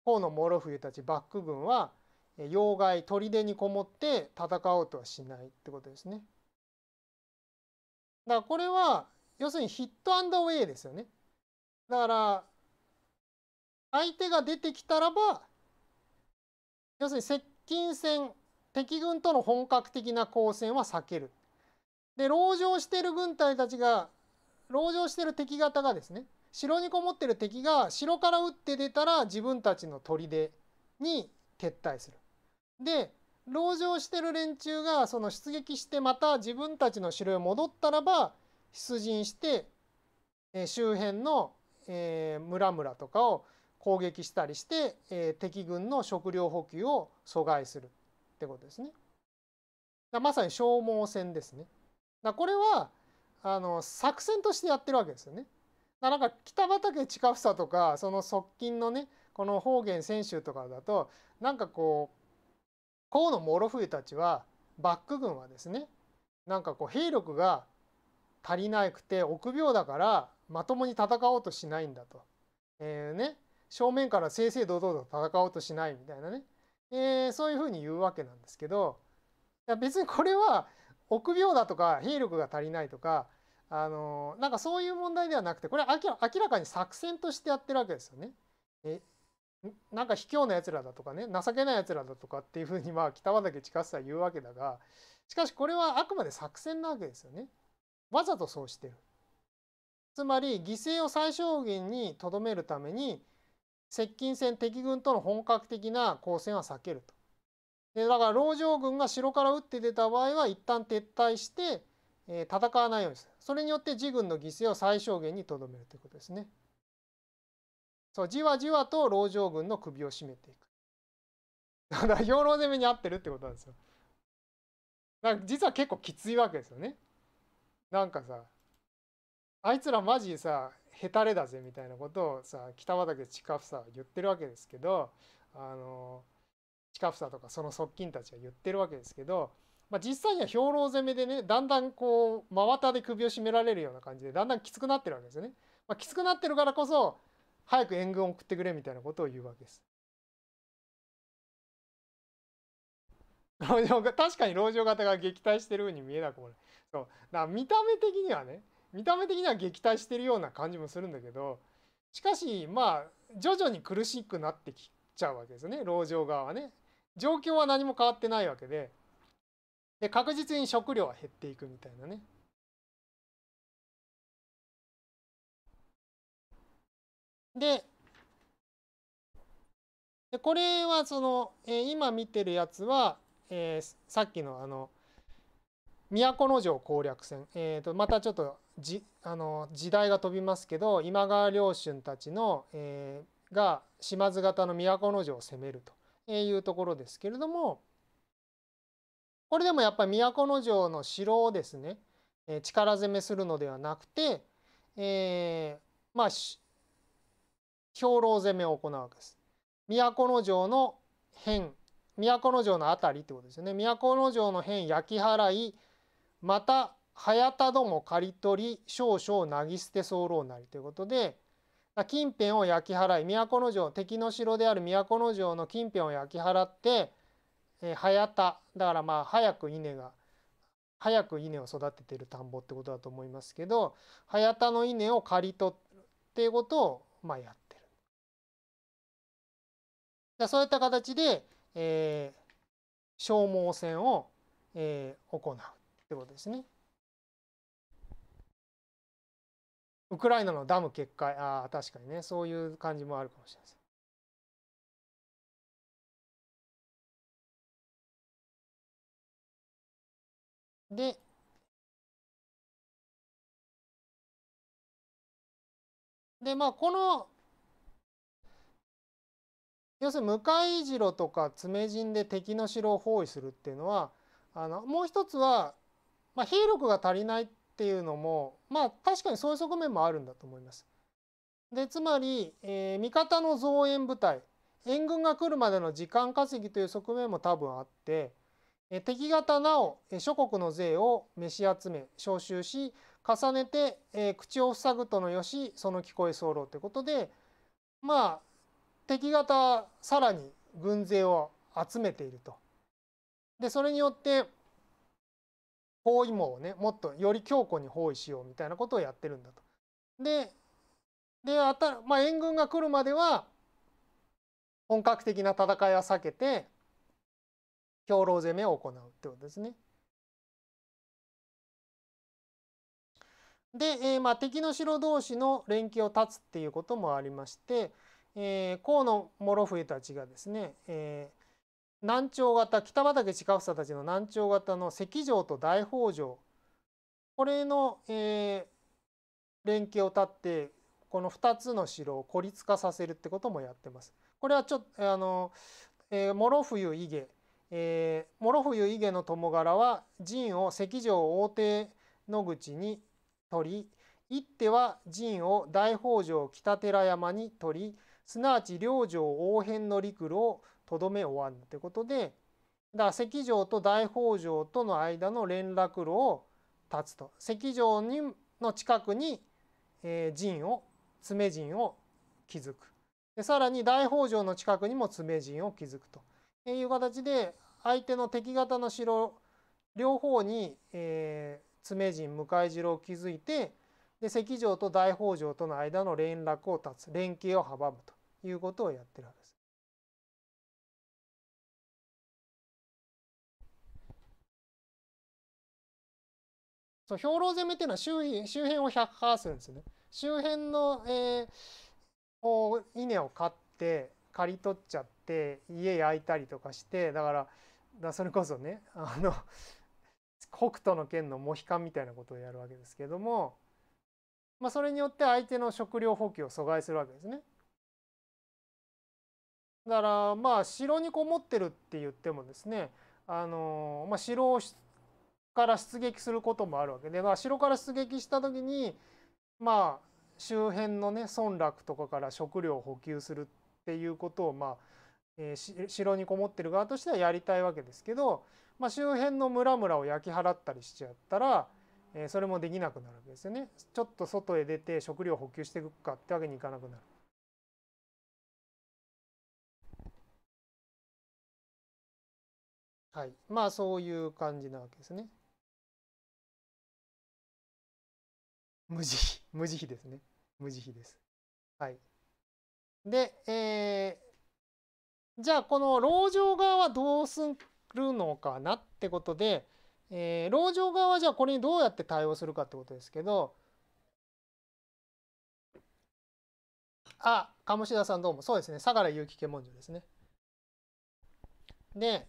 A: ー、河野諸冬たち幕府軍は要害砦にこもって戦おうとはしないってことですね。だからこれは要するにヒットアンドウェイですよね。だから相手が出てきたらば要するに接近戦敵軍との本格的な交戦は避ける。で籠城してる軍隊たちが籠城してる敵方がですね城にこもってる敵が城から撃って出たら自分たちの砦に撤退する。で籠城してる連中がその出撃してまた自分たちの城へ戻ったらば出陣して、え周辺の、え村々とかを攻撃したりして、え敵軍の食料補給を阻害するってことですね。だまさに消耗戦ですね。だこれはあの作戦としてやってるわけですよね。だなんか北畠親房とかその側近のねこの方言泉州とかだとなんかこう河野諸冬たちは幕府軍はですねなんかこう兵力が足りなくて臆病だからまともに戦おうとしないんだと、えーね、正面から正々堂々と戦おうとしないみたいなね、えー、そういうふうに言うわけなんですけどいや別にこれは臆病だとか兵力が足りないとかあのなんかそういう問題ではなくてこれは明らかに作戦としてやってるわけですよね。えなんか卑怯なやつらだとかね情けないやつらだとかっていうふうにまあ北畠岳近須は言うわけだがしかしこれはあくまで作戦なわけですよね。わざとそうしてる。つまり犠牲を最小限にとどめるために接近戦敵軍との本格的な交戦は避けると。でだから籠城軍が城から撃って出た場合は一旦撤退して、え戦わないようにするそれによって自軍の犠牲を最小限にとどめるということですね。そうじわじわと籠城軍の首を絞めていく。だから兵糧攻めに合ってるってことなんですよ。だから実は結構きついわけですよね。なんかさあいつらマジさへたれだぜみたいなことをさ北畠近房は言ってるわけですけどあの近房とかその側近たちは言ってるわけですけど、まあ、実際には兵糧攻めでねだんだんこう真綿で首を絞められるような感じでだんだんきつくなってるわけですよね。まあ、きつくなってるからこそ早く援軍を送ってくれみたいなことを言うわけです。老が確かに老城型が撃退してるように見えなくもないそうだから見た目的にはね見た目的には撃退してるような感じもするんだけどしかしまあ徐々に苦しくなってきちゃうわけですね老城側はね状況は何も変わってないわけでで確実に食料は減っていくみたいなねで、でこれはその、えー、今見てるやつは、えー、さっきのあの都城攻略戦、えーと、またちょっとじあの時代が飛びますけど今川良春たちの、えー、が島津方の都城を攻めるというところですけれどもこれでもやっぱり都城の城をですね、え力攻めするのではなくて、えまあ兵糧攻めを行うわけです。都城の辺、都城の辺りってことですよね。都城の辺焼き払い、また早田ども刈り取り、少々投ぎ捨て候なりということで、近辺を焼き払い、都城、敵の城である都城の近辺を焼き払って、えー、早田、だからまあ早く稲が、早く稲を育ててる田んぼってことだと思いますけど、早田の稲を刈り取るっていうことをまあやった。そういった形で、えー、消耗戦を、えー、行うってことですね。ウクライナのダム決壊ああ確かにねそ
B: ういう感じもあるかもしれません。ででまあこの
A: 要するに向井い城とか爪陣で敵の城を包囲するっていうのはあのもう一つは、まあ、兵力が足りないっていうのもまあ確かにそういう側面もあるんだと思います。でつまり、えー、味方の増援部隊援軍が来るまでの時間稼ぎという側面も多分あって、えー、敵方なおえ諸国の税を召し集め召集し重ねて、えー、口を塞ぐとのよしその聞こえ候ということでまあ敵方さらに軍勢を集めていると。でそれによって包囲網をねもっとより強固に包囲しようみたいなことをやってるんだと。でであた、まあ、援軍が来るまでは本格的な戦いは避けて兵糧攻めを行うってことですね。で、えー、まあ敵の城同士の連携を断つっていうこともありまして、えー、河野諸冬たちがですね、えー、南朝型北畠近房たちの南朝型の関城と大北条これの、えー、連携を立ってこの2つの城を孤立化させるってこともやってます。これはちょっとあの、えー、諸冬伊下、えー、諸冬伊下の友柄は陣を関城大手野口に取り一手は陣を大北条北寺山に取りすなわち領城応変の陸路をとどめ終わるってことでだから関城と大北城との間の連絡路を断つと関城にの近くに、えー、陣を詰陣を築くでさらに大北城の近くにも爪陣を築くという形で相手の敵方の城両方に、えー、詰陣向かい城を築いてで石城と大北条との間の連絡を断つ連携を阻むということをやってるわけです。そう兵糧攻めっていうのは周辺周辺を百化するんですよね。周辺の、えー、こう稲を買って刈り取っちゃって家焼いたりとかしてだからだそれこそねあの北斗の剣のモヒカンみたいなことをやるわけですけどもまあ、それによって相手の食料補給を阻害するわけですね。だからまあ城にこもってるって言ってもですねあの、まあ、城から出撃することもあるわけで、まあ、城から出撃した時にまあ周辺のね村落とかから食料を補給するっていうことをまあえー、城にこもってる側としてはやりたいわけですけど、まあ、周辺の村々を焼き払ったりしちゃったらえそれもできなくなるわけですよね。ちょっと外へ出て食料補給していくかってわけにいかなくなる。
B: はい、まあそういう感じなわけですね。無慈悲、無慈悲ですね。無慈悲です。はい。
A: で、えー、じゃあこの籠城側はどうするのかなってことで、えー、籠城側はじゃあこれにどうやって対応するかってことですけどあ鴨志田さんどうもそうですね相良結城家文書ですね。で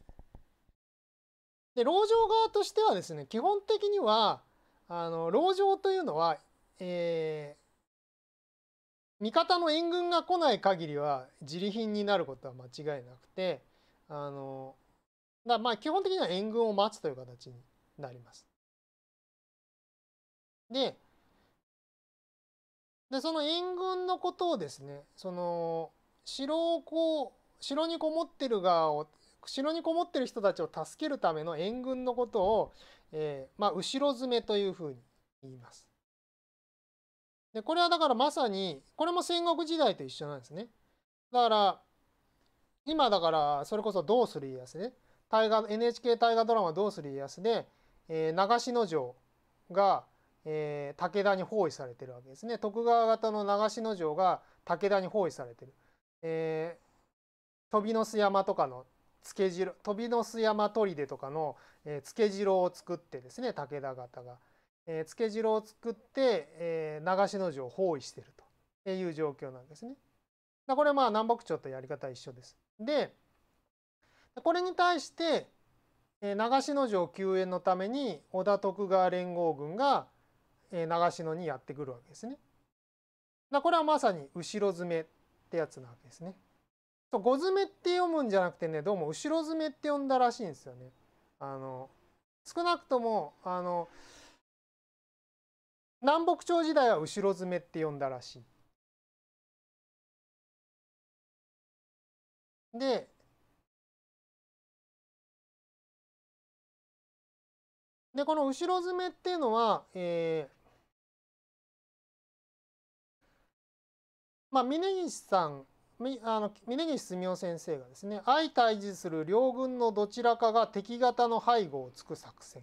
A: で籠城側としてはですね基本的にはあの籠城というのは、えー、味方の援軍が来ない限りは自利品になることは間違いなくてあのだまあ基本的には援軍を待つという形になります。で、でその援軍のことをですね、その城をこう城にこもってる側を城にこもってる人たちを助けるための援軍のことを、えー、まあ後ろ詰めというふうに言います。でこれはだからまさにこれも戦国時代と一緒なんですね。だから今だからそれこそ「どうする家康ね」ね大河 NHK 大河ドラマ「どうする家康で」えー、長篠城が、えー、武田に包囲されてるわけですね徳川方の長篠城が武田に包囲されてる、えー、飛びの巣山とかのつけ汁飛びの巣山砦とかの、えー、つけ城を作ってですね武田方が、えー、つけ城を作って、えー、長篠城を包囲してるという状況なんですね。これまあ南北朝とやり方一緒です。でこれに対して長篠城救援のために織田徳川連合軍が長篠にやってくるわけですね。だこれはまさに後ろ詰めってやつなわけですね。そう後詰めって読むんじゃなくてねどうも後ろ詰めって読んだらしいんですよね。あの少なくともあの南北朝時代は後ろ詰めって呼んだらしい。
B: ででこの後ろ詰めっていうのは、
A: えーまあ、峯岸さんあの峯岸澄夫先生がですね相対峙する両軍のどちらかが敵方の背後をつく作戦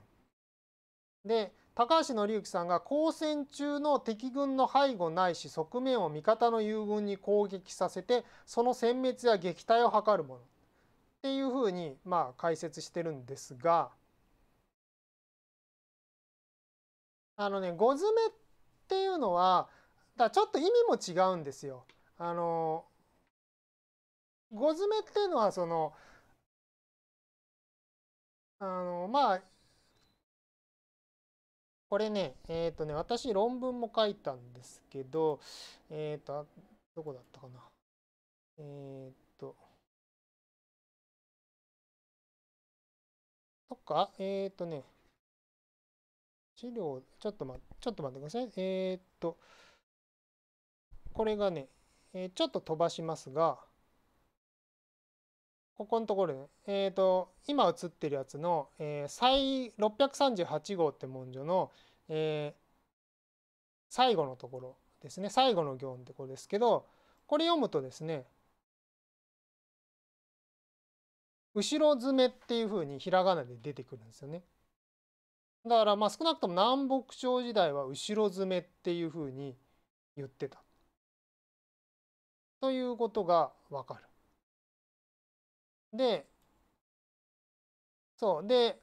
A: で高橋紀之さんが交戦中の敵軍の背後ないし側面を味方の友軍に攻撃させてその殲滅や撃退を図るものっていうふうにまあ解説してるんですが。あのね語詰めっていうのはだちょっと意味も違うんですよ。あの語詰めっていうのはそのあのまあこれねえっ、ー、とね私論文も書いたんですけどえっ、ー、とどこだったかなえっ、ー、と
B: っかえっ、とね資料、ちょっとて、
A: ちょっと待ってください。えー、っと、これがね、えー、ちょっと飛ばしますが、ここのところね、えー、と今映ってるやつの、えー、最638号って文書の、えー、最後のところですね最後の行のところですけどこれ
B: 読むとですね後ろ詰めって
A: いうふうにひらがなで出てくるんですよね。だからまあ少なくとも南北朝時代は後ろ詰めっていうふうに言ってた
B: ということがわかる。で
A: そうで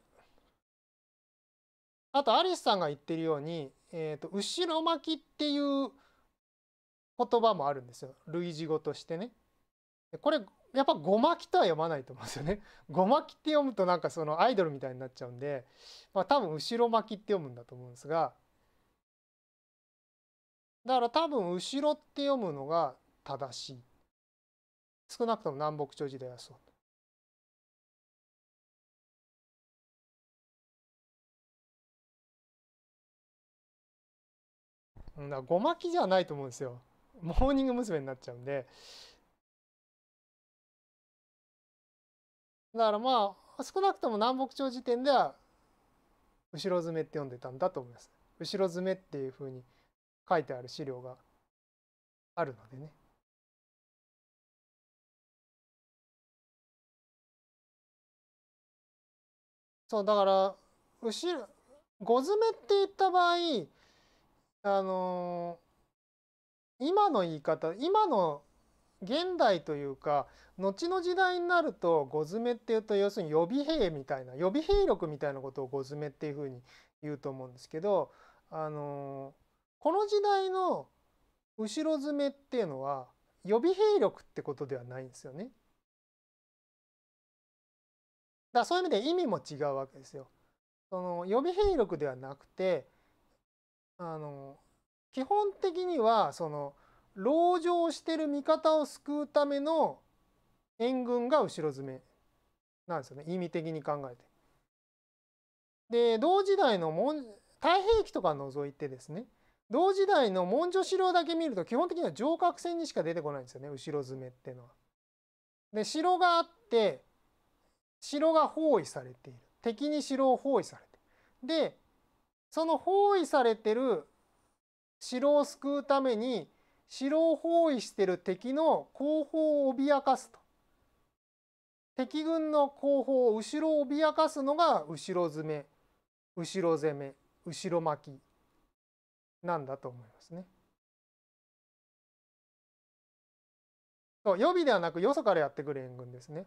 A: あとアリスさんが言ってるように、えーと、後ろ巻きっていう言葉もあるんですよ類似語としてね。これやっぱごまきとは読まないと思うんですよね。ごまきって読むとなんかそのアイドルみたいになっちゃうんで、まあ多分後ろ巻きって読むんだと思うんですが、だから多分後ろって読むのが正し
B: い。少なくとも南北朝時代はそう。だからごまきじゃないと思うんですよ。モーニング娘。になっちゃうんで
A: だからまあ少なくとも南北朝時点では後ろ詰めって読んでたんだと思います。後ろ詰めっていうふうに書いてある資料があるのでね。そうだから後ろ五詰めって言った場合あのー、今の言い方今の現代というか後の時代になると語詰めっていうと要するに予備兵みたいな予備兵力みたいなことを語詰めっていうふうに言うと思うんですけど、あのこの時代の後ろ詰めっていうのは予備兵力ってことではないんですよね。だそういう意味で意味も違うわけですよ。その予備兵力ではなくてあの基本的にはその籠城してる味方を救うための援軍が後ろ詰めなんですよね意味的に考えて。で同時代の太平記とか除いてですね同時代の文書資料だけ見ると基本的には城郭戦にしか出てこないんですよね後ろ詰めっていうのは。で城があって城が包囲されている敵に城を包囲されてでその包囲されてる城を救うために城を包囲している敵の後方を脅かすと敵軍の後方を後ろを脅かすのが後ろ詰め後ろ攻め後ろ巻き
B: なんだと思いますね。予備ではなくよそからやってくる援軍ですね。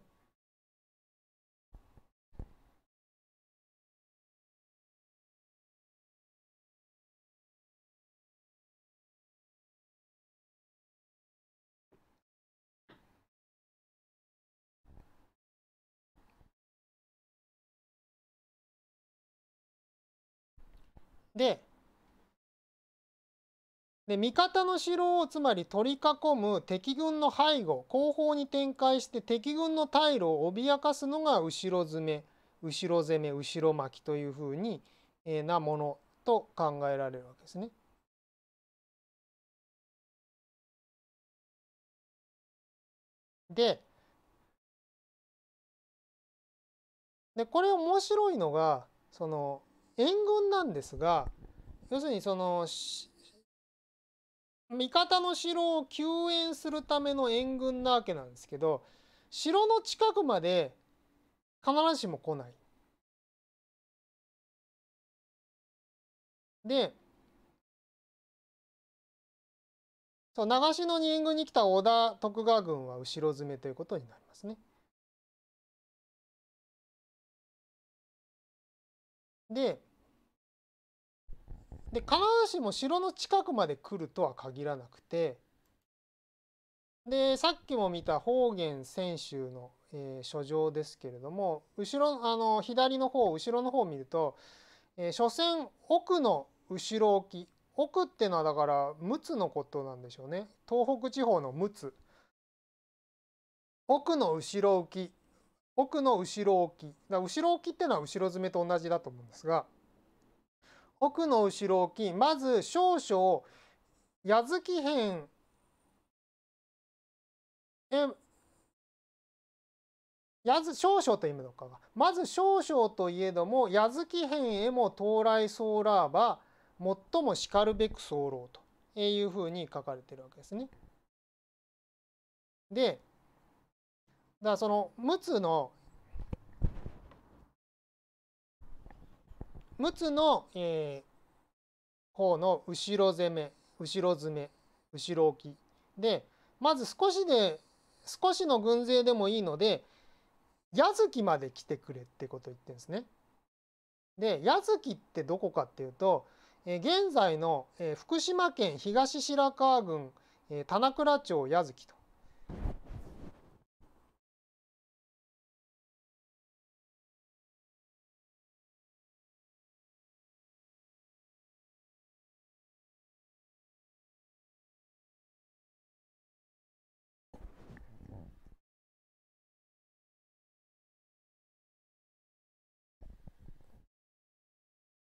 B: で
A: で味方の城をつまり取り囲む敵軍の背後後方に展開して敵軍の退路を脅かすのが後ろ詰め後ろ攻め後ろ巻きというふうに、えなものと考えられ
B: るわけですね。で
A: でこれ面白いのがその援軍なんですが要するにその味方の城を救援するための援軍なわけなんですけど城の近くまで必ずしも
B: 来ない。でそう長篠に援軍に来た織田徳川軍は後ろ詰めということになりますね。でで必
A: ずしも城の近くまで来るとは限らなくてでさっきも見た方言泉州の、えー、書状ですけれども後ろあの左の方後ろの方を見ると、えー、所詮奥の後ろ置き奥ってのはだから陸奥のことなんでしょうね東北地方の陸奥奥の後ろ置き奥の後ろ置きだ後ろ置きってのは後ろ詰めと同じだと思うんですが奥の後ろ置きまず少々矢月編えやず少々というのかがまず少々といえども矢月編へも到来そうらば最もしかるべく候というふうに書かれてるわけですね。でからその陸奥の陸奥の、えー、方の後ろ攻め後ろ詰め後ろ置きでまず少しで少しの軍勢でもいいので矢月まで来てくれってこと言ってるんですね。で矢月ってどこかっていうと、えー、現在の、えー、福島県東白川郡、えー、田倉町矢月と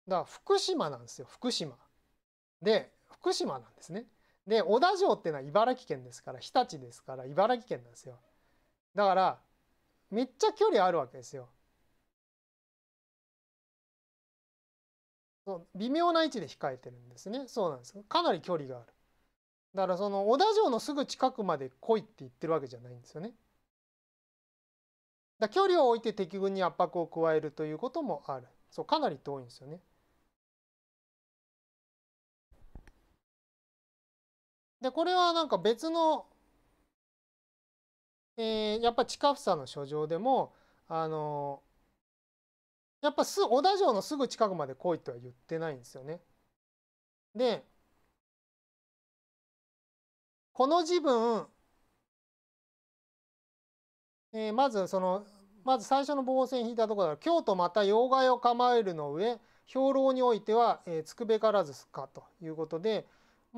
A: だから福島なんですよ福島。で福島なんですね。で小田城っていうのは茨城県ですから日立ですから茨城県なんですよ。だからめっちゃ距離あるわけですよ。そう微妙な位置で控えてるんですね。そうなんです。かなり距離がある。だからその小田城のすぐ近くまで来いって言ってるわけじゃないんですよね。だ距離を置いて敵軍に圧迫を加えるということもある。そうかなり遠いんですよね。で、これはなんか別の、えー、やっぱ近房の書状でも、あのー、やっぱす小田城のすぐ近くまで来いとは言ってないんですよね。
B: で、この時分、
A: えー、まずそのまず最初の防線引いたところだ京都また妖怪を構えるの上兵糧においては、えー、つくべからずかということで、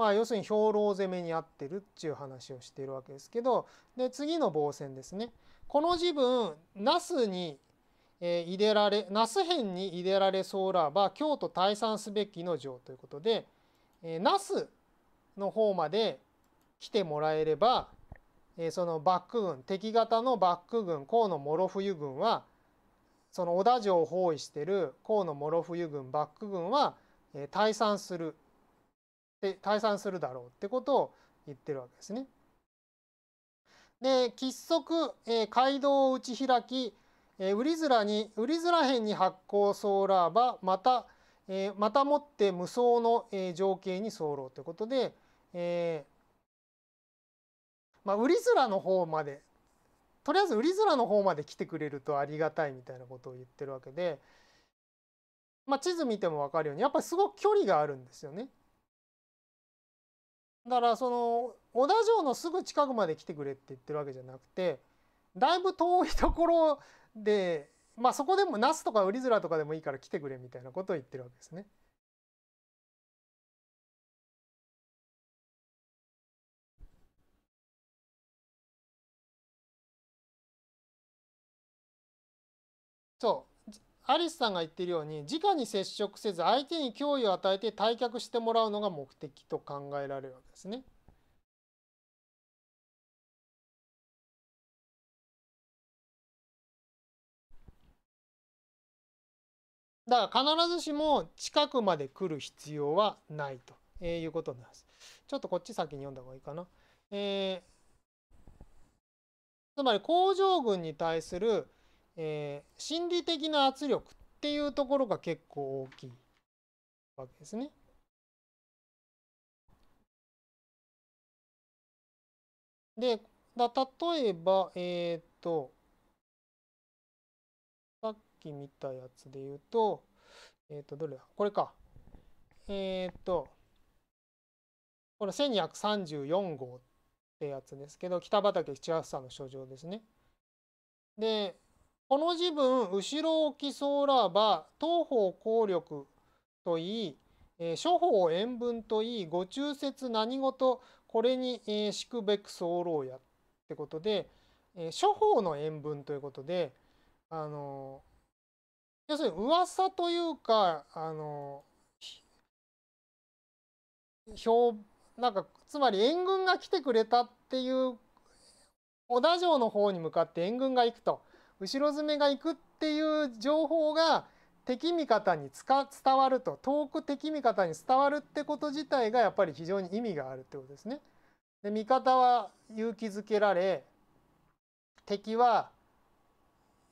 A: まあ、要するに兵糧攻めに合ってるっていう話をしているわけですけどで次の防線ですねこの時分那須に、え入れられ那須編に入れられそうらば京都退散すべきの城ということで、え那須の方まで来てもらえれば、えそのバック軍敵方のバック軍河野諸冬軍はその織田城を包囲してる河野諸冬軍バック軍は、え退散するで退散するだろうってことを言ってるわけですね。で喫則、えー、街道を打ち開き、えー、売り面に売り面辺に発行ソーラーばまた、えー、またもって無双の、えー、情景に候ということで、えーまあ、売り面の方までとりあえず売り面の方まで来てくれるとありがたいみたいなことを言ってるわけで、まあ、地図見ても分かるようにやっぱりすごく距離があるんですよね。だからその小田城のすぐ近くまで来てくれって言ってるわけじゃなくてだいぶ遠いところでまあそこでも那須とかウリラとかでもいいから来てくれみたいなことを言ってるわけですね。そうアリスさんが言ってるように直に接触せず相手に脅威を与えて退却してもらうのが目的と考えられるわけですね。だから必ずしも近くまで来る必要はないと、えいうことなんです。ちょっとこっち先に読んだ方がいいかな。えー、つまり工場群に対するえー、心理的な圧力っていうところが結構大きいわけですね。でだ例えばえっ、ー、とさっき見たやつで言うとえっ、ー、とどれだこれかえっ、ー、とこれ1234号ってやつですけど北畠七八さんの書状ですね。でこの時分後ろをきそうらば東方効力といい、えー、諸法円分といいご中説何事これに、えー、しくべく候やってことで、えー、諸法の円分ということであのー、要するに噂というかあの表なんかつまり援軍が来てくれたっていう小田城の方に向かって援軍が行くと。後ろ爪がいくっていう情報が敵味方に伝わると遠く敵味方に伝わるってこと自体がやっぱり非常に意味があるってことですね。で味方は勇気づけられ敵は、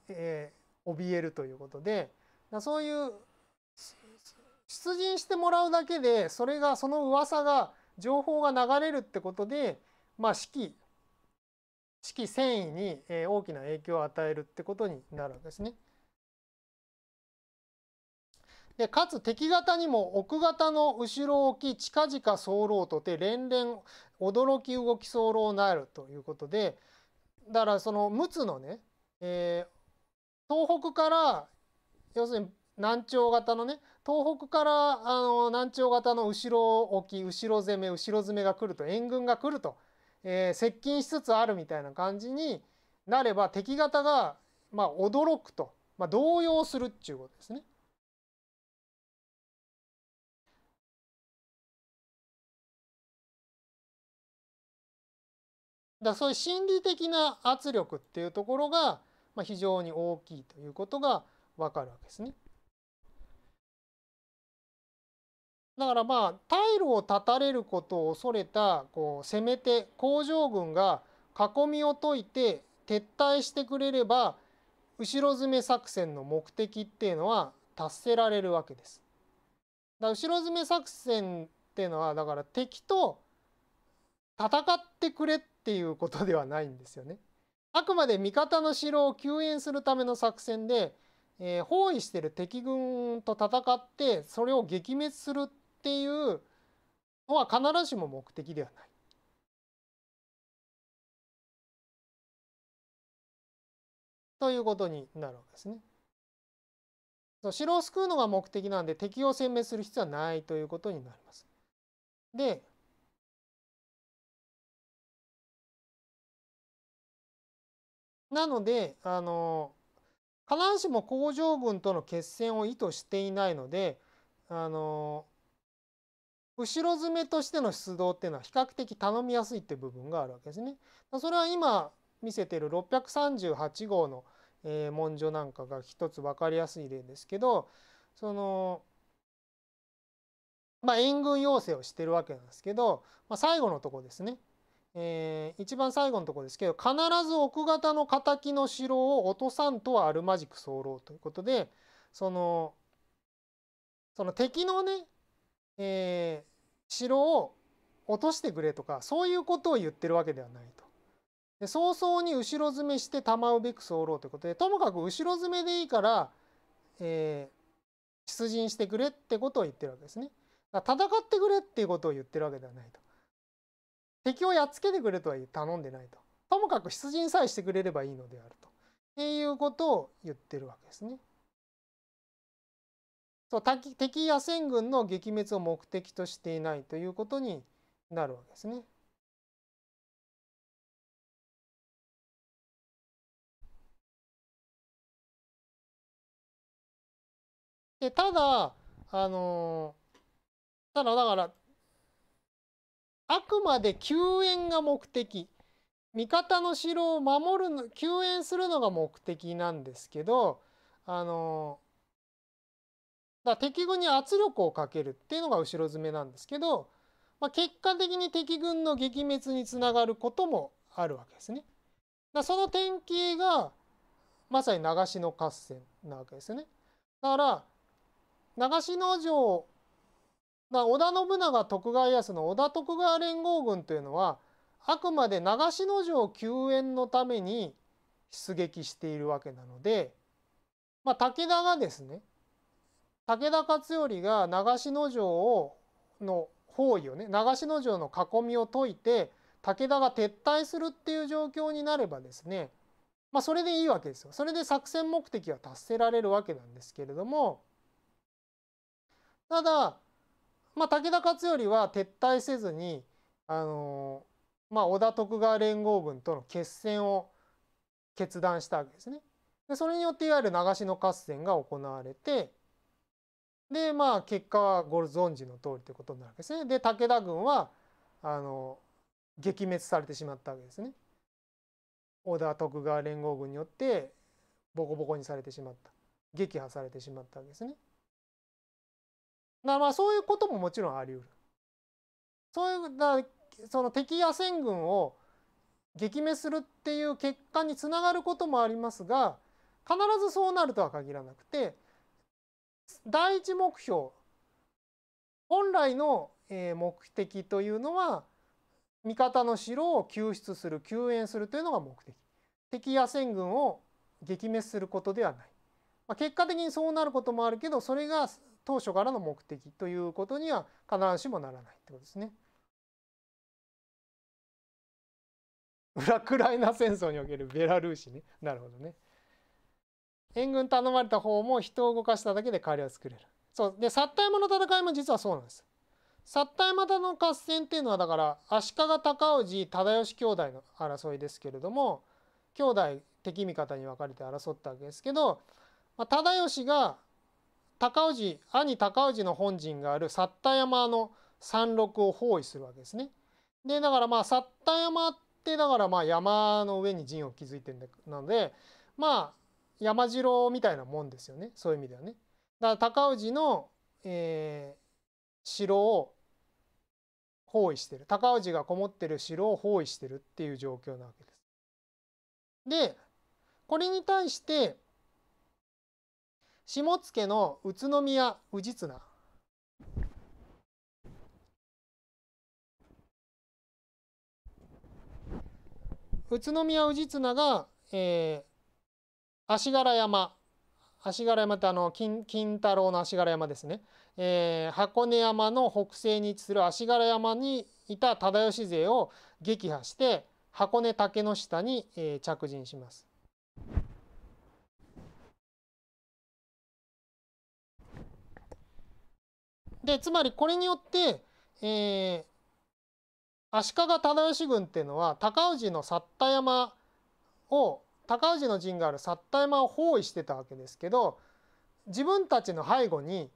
A: えー、怯えるということでそういう出陣してもらうだけでそれがその噂が情報が流れるってことでまあ士気色繊維に、え大きな影響を与えるってことになるんですね。でかつ敵方にも奥方の後ろ置き近々候とて連々驚き動き候なるということでだからその陸奥のね、えー、東北から要するに南朝型のね東北からあの南朝型の後ろ置き後ろ攻め後ろ攻めが来ると援軍が来るとえー、接近しつつあるみたいな感じになれば敵方が、まあ、驚くと、まあ、動揺するっていうことですね。
B: だそういう心
A: 理的な圧力っていうところが、まあ、非常に大きいということが分かるわけですね。だからまあ退路を断たれることを恐れたこう攻めて工場軍が囲みを解いて撤退してくれれば後ろ詰め作戦の目的っていうのは達せられるわけです。だ後ろ詰め作戦っていうのはだから敵と戦ってくれっていうことではないんですよね。あくまで味方の城を救援するための作戦で、えー、包囲してる敵軍と戦ってそれを撃滅するっていうのは必ずしも目的ではない。ということになるわけですね。城を救うのが目的なんで敵を殲滅する必要はないということになります。でなのであの必ずしも工場軍との決戦を意図していないのであの後ろ詰めとしての出動っていうのは比較的頼みやすいって部分があるわけですね。それは今見せてる638号の文書なんかが一つ分かりやすい例ですけどそのまあ援軍要請をしてるわけなんですけど、まあ、最後のとこですね、えー、一番最後のとこですけど必ず奥方の敵の城を落とさんとはあるまじく候ということでそのその敵のねえ城を落としてくれとかそういうことを言ってるわけではないと。で早々に後ろ詰めして玉をべく候ということでともかく後ろ詰めでいいから、えー、出陣してくれってことを言ってるわけですね。戦ってくれっていうことを言ってるわけではないと。敵をやっつけてくれとは頼んでないと。ともかく出陣さえしてくれればいいのであると。っていうことを言ってるわけですね。そう敵野戦軍の撃滅を目的として
B: いないということになるわけですね。でただあのー、ただだから
A: あくまで救援が目的味方の城を守る救援するのが目的なんですけどあのーだから敵軍に圧力をかけるっていうのが後ろ詰めなんですけど、まあ、結果的に敵軍の撃滅につながることもあるわけですね。だその典型がまさに長篠合戦なわけですね。だから長篠城だ織田信長徳川家康の織田徳川連合軍というのはあくまで長篠城救援のために出撃しているわけなので、まあ、武田がですね武田勝頼が長篠城をの包囲をね長篠城の囲みを解いて武田が撤退するっていう状況になればですねまあそれでいいわけですよ。それで作戦目的は達せられるわけなんですけれどもただ、まあ、武田勝頼は撤退せずにあのまあ、織田徳川連合軍との決戦を決断したわけですね。でそれによっていわゆる長篠合戦が行われてでまあ結果はご存知の通りということになるわけですね。で武田軍はあの撃滅されてしまったわけですね。織田徳川連合軍によってボコボコにされてしまった撃破されてしまったわけですね。だらまあそういうことももちろんあり得る。そういうだその敵野戦軍を撃滅するっていう結果につながることもありますが必ずそうなるとは限らなくて。第一目標本来の目的というのは味方の城を救出する救援するというのが目的敵や戦軍を撃滅することではない、まあ、結果的にそうなることもあるけどそれが当初からの目的ということには必ずしもならないってことですね。
B: ウラクライ
A: ナ戦争におけるベラルーシねなるほどね。援軍頼まれた方も人を動かしただけで代わりを作れるそうでサ山の戦いも実はそうなんですサッ山田の合戦っていうのはだから足利尊氏忠義兄弟の争いですけれども兄弟敵味方に分かれて争ったわけですけど、まあ、忠義が高氏兄高氏の本陣がある薩田山の山麓を包囲するわけですね。でだからまあ薩田山ってだからまあ山の上に陣を築いてるなのでまあ山城みたいなもんですよねそういう意味ではね。だから高氏の、えー、城を包囲してる高氏がこもってる城を包囲してるっていう状況なわけです。でこれに対して下野の宇都宮氏綱宇都宮氏綱が、えー、足柄山足柄山ってあの金金太郎の足柄山ですね、えー、箱根山の北西に位置する足柄山にいた忠義勢を撃破して箱根竹の下に、えー、着陣します。でつまりこれによって、えー、足利忠義軍っていうのは高氏の去っ山を高氏の陣がある薩多山を包囲してたわけですけど自分たちの背後に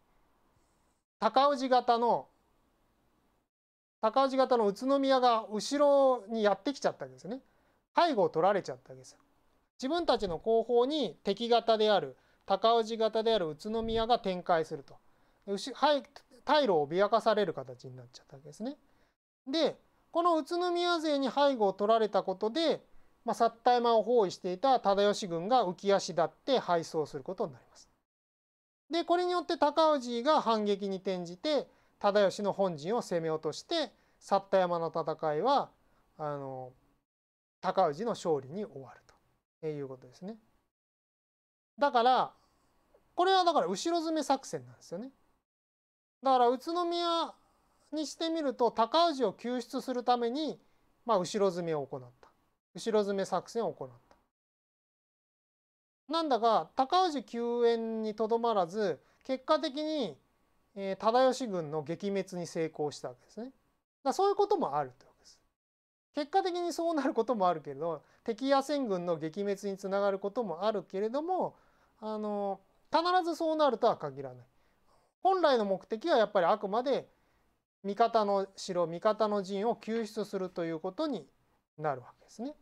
A: 高氏型の高氏型の宇都宮が後ろにやってきちゃったわけですね。背後を取られちゃったわけですよ。自分たちの後方に敵型である高氏型である宇都宮が展開すると。退路を脅かされる形になっちゃったわけですね。でこの宇都宮勢に背後を取られたことでまあ、薩摩山を包囲していた忠義軍が浮足立って敗走することになります。でこれによって高氏が反撃に転じて忠義の本陣を攻め落として薩田山の戦いはあの高氏の勝利に終わるということですね。だからこれはだから後ろ詰め作戦なんですよね。だから宇都宮にしてみると高氏を救出するために、まあ、後ろ詰めを行った。後ろ詰め作戦を行った。なんだが高氏救援にとどまらず結果的に、え忠義軍の撃滅に成功したわけですね。だそういうこともあるというわけです。結果的にそうなることもあるけれど敵野戦軍の撃滅につながることもあるけれどもあの必ずそうなるとは限らない。本来の目的はやっぱりあくまで味方の城味方の陣を救出するということになるわけですね。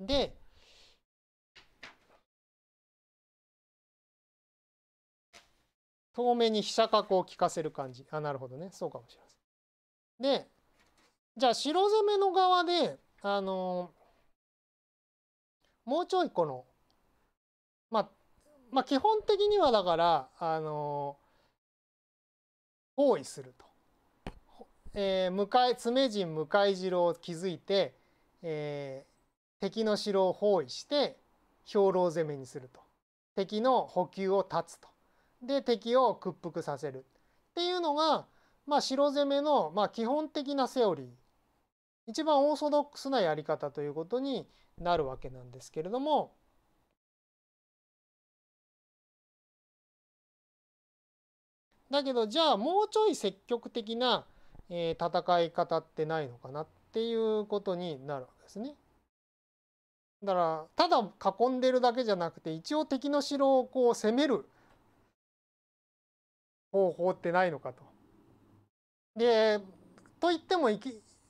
A: で、遠目に飛車角を利かせる感じ。あ、なるほどね。そうかもしれません。で、じゃあ白攻めの側で、あのー、もうちょいこの、まあ、まあ、基本的にはだから、あのー、包囲すると。えー、向かい、陣向かい城を築いて、えー、敵の城を包囲して兵糧攻めにすると敵の補給を断つとで敵を屈服させるっていうのが、まあ、城攻めの、まあ、基本的なセオリー一番オーソドックスなやり方ということになるわけなんですけれどもだけどじゃあもうちょい積極的な、え戦い方ってないのかなっていうことになるわけですね。だからただ囲んでるだけじゃなくて一応敵の城をこう攻める方法ってないのかと。でといっても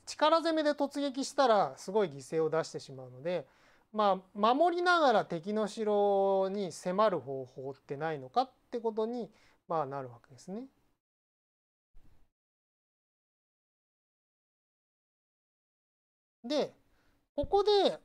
A: 力攻めで突撃したらすごい犠牲を出してしまうので、まあ、守りながら敵の城に迫る方法ってないのかってことに、まあ、なるわけですね。でここで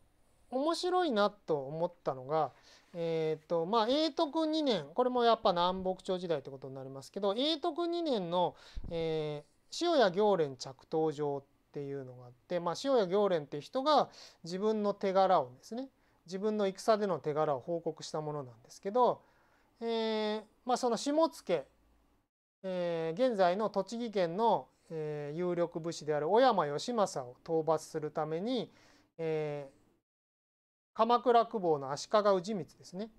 A: 面白いなと思ったのが、えーとまあ、永徳2年これもやっぱ南北朝時代ってことになりますけど永徳2年の、えー、塩谷行蓮着刀状っていうのがあって、まあ、塩谷行蓮っていう人が自分の手柄をですね自分の戦での手柄を報告したものなんですけど、えーまあ、その下野、えー、現在の栃木県の、えー、有力武士である小山義政を討伐するために、えー、鎌倉公方の足利氏光ですね。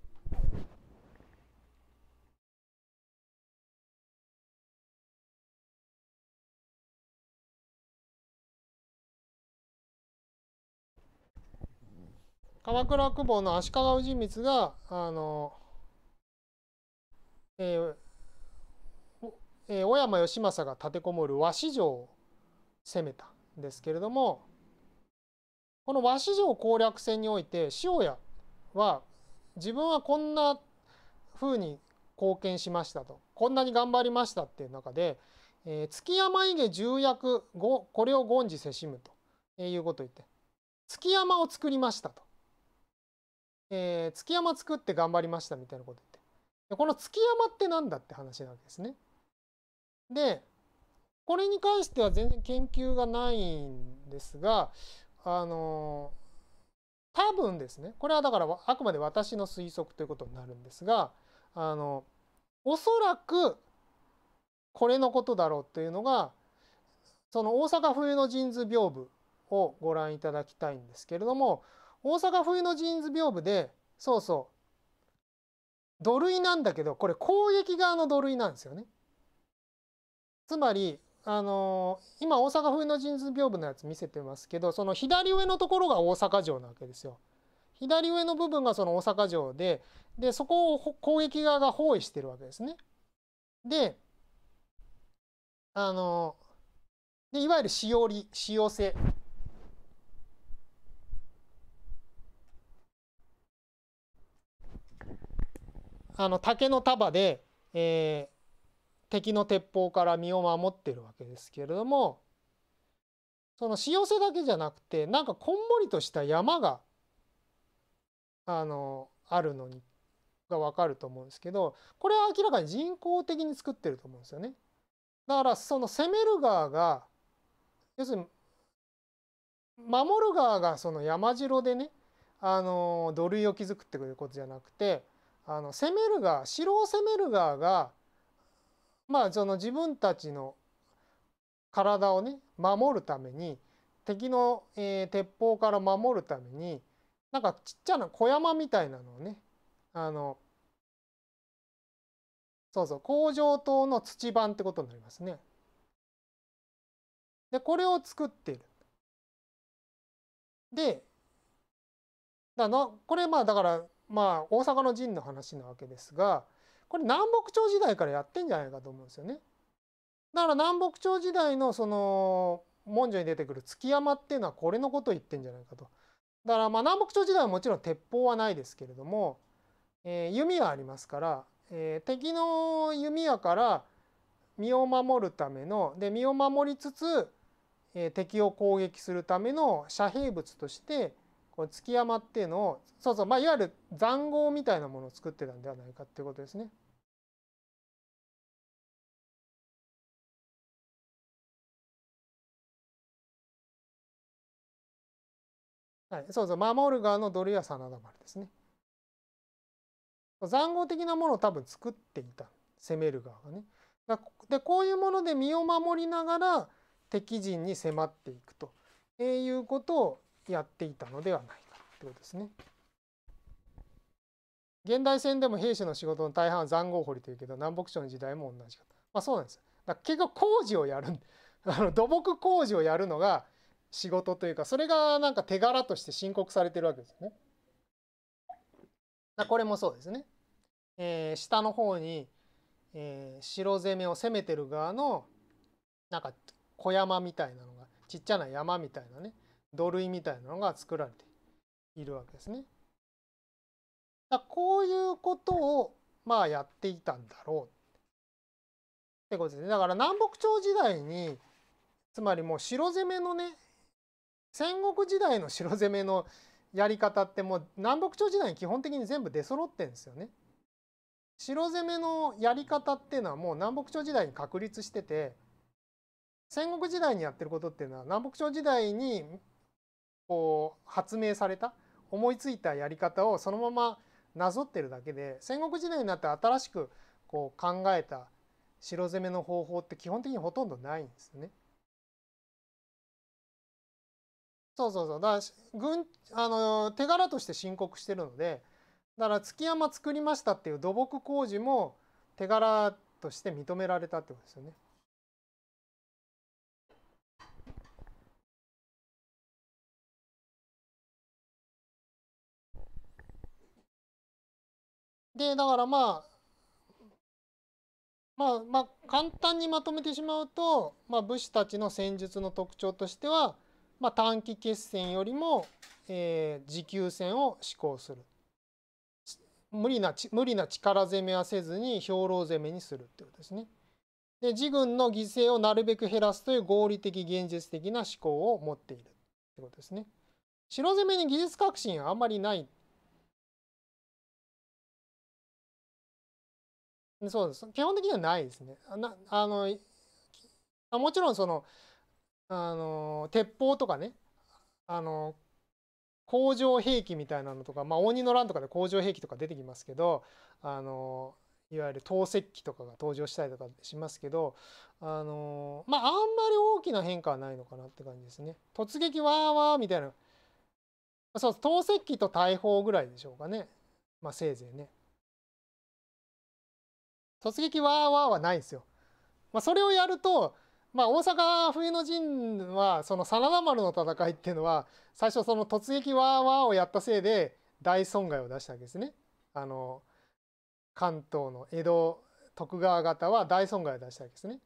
A: 鎌倉公方の足利氏光があの、えーえー、小山義政が立てこもる和紙城を攻めたんですけれどもこの和紙城攻略戦において塩屋は自分はこんな風に貢献しましたとこんなに頑張りましたっていう中で、えー、月山家重役これを権じせしむと、えいうことを言って月山を作りましたと、えー、月山作って頑張りましたみたいなこと言ってでこの月山って何だって話なわけですね。でこれに関しては全然研究がないんですがあの多分ですねこれはだからあくまで私の推測ということになるんですがあのおそらくこれのことだろうというのがその大阪冬の神図屏風をご覧いただきたいんですけれども大阪冬の神図屏風でそうそう土塁なんだけどこれ攻撃側の土塁なんですよね。つまりあのー、今大阪風の神通屏風のやつ見せてますけどその左上のところが大阪城なわけですよ。左上の部分がその大阪城ででそこを攻撃側が包囲してるわけですね。であのー、でいわゆるしおりしおせあの竹の束で、えー、敵の鉄砲から身を守ってるわけですけれどもそのし瀬だけじゃなくてなんかこんもりとした山があのあるのにが分かると思うんですけどこれは明らかに人工的に作ってると思うんですよね。だからその攻める側が要するに守る側がその山城でねあの土塁を築くってことじゃなくてあの攻める側城を攻める側がまあその自分たちの体をね守るために敵の、えー、鉄砲から守るためになんかちっちゃな小山みたいなのをねあのそうそう工場棟の土版ってことになりますね。でこれを作っている。でだのこれまあだからまあ大阪の陣の話なわけですが。これ南北朝時代からやってんじゃないかと思うんですよね。だから南北朝時代のその文書に出てくる築山っていうのはこれのことを言ってんじゃないかと。だからまあ南北朝時代はもちろん鉄砲はないですけれども、えー、弓はありますから、えー、敵の弓矢から身を守るためので身を守りつつ、えー、敵を攻撃するための遮蔽物として、この築山っていうのをそうそう、まあ、いわゆる塹壕みたいなものを作ってたんではないかっていうことですね。
B: はい、そうそう守る側の
A: ド屋真田丸ですね。塹壕的なものを多分作っていた攻める側がね。でこういうもので身を守りながら敵陣に迫っていくと、えー、いうことをやっていたのではないかいうことですね。現代戦でも兵士の仕事の大半は塹壕掘りというけど南北朝の時代も同じか、まあ、そうなんですだ結局工事をやる あの土木工事をやるのが仕事というかそれがなんか手柄として申告されてるわけですね。これもそうですね。えー、下の方に、えー、城攻めを攻めてる側のなんか小山みたいなのがちっちゃな山みたいなね土塁みたいなのが作られているわけですね。だこういうことをまあやっていたんだろうってことですね。だから南北朝時代につまりもう城攻めのね戦国時代の城攻めのやり方ってもう南北朝時代に基本的に全部出揃ってんですよね。城攻めのやり方っていうのはもう南北朝時代に確立してて戦国時代にやってることっていうのは南北朝時代にこう発明された思いついたやり方をそのままなぞってるだけで戦国時代になって新しくこう考えた城攻めの方法って基本的にほとんどないんですね。そうそうそうだから軍あの手柄として申告してるのでだから築山作りましたっていう土木工事も手柄として認められたってことですよね。で、だからまあ、まあ、まあ、簡単にまとめてしまうと、まあ、武士たちの戦術の特徴としては、まあ、短期決戦よりも、えー、持久戦を志向する無理な無理な力攻めはせずに兵糧攻めにするってことですね。で自軍の犠牲をなるべく減らすという合理的現実的な思考を持っているってことですね。城攻めに技術革新はあんまりないそうです。基本的にはないですね。なあのもちろんそのあの鉄砲とかねあの工場兵器みたいなのとか、まあ、鬼の乱とかで工場兵器とか出てきますけどあのいわゆる投石器とかが登場したりとかしますけどあのまああんまり大きな変化はないのかなって感じですね。突撃わーわーみたいなそう投石器と大砲ぐらいでしょうかね、まあ、せいぜいね。突撃わーわーはないんですよ。まあ、それをやると、まあ、大阪冬の陣はその真田丸の戦いっていうのは最初その突撃わーわーをやったせいで大損害を出したわけですね。あの関東の江戸徳川方は大損害を出したわけですね。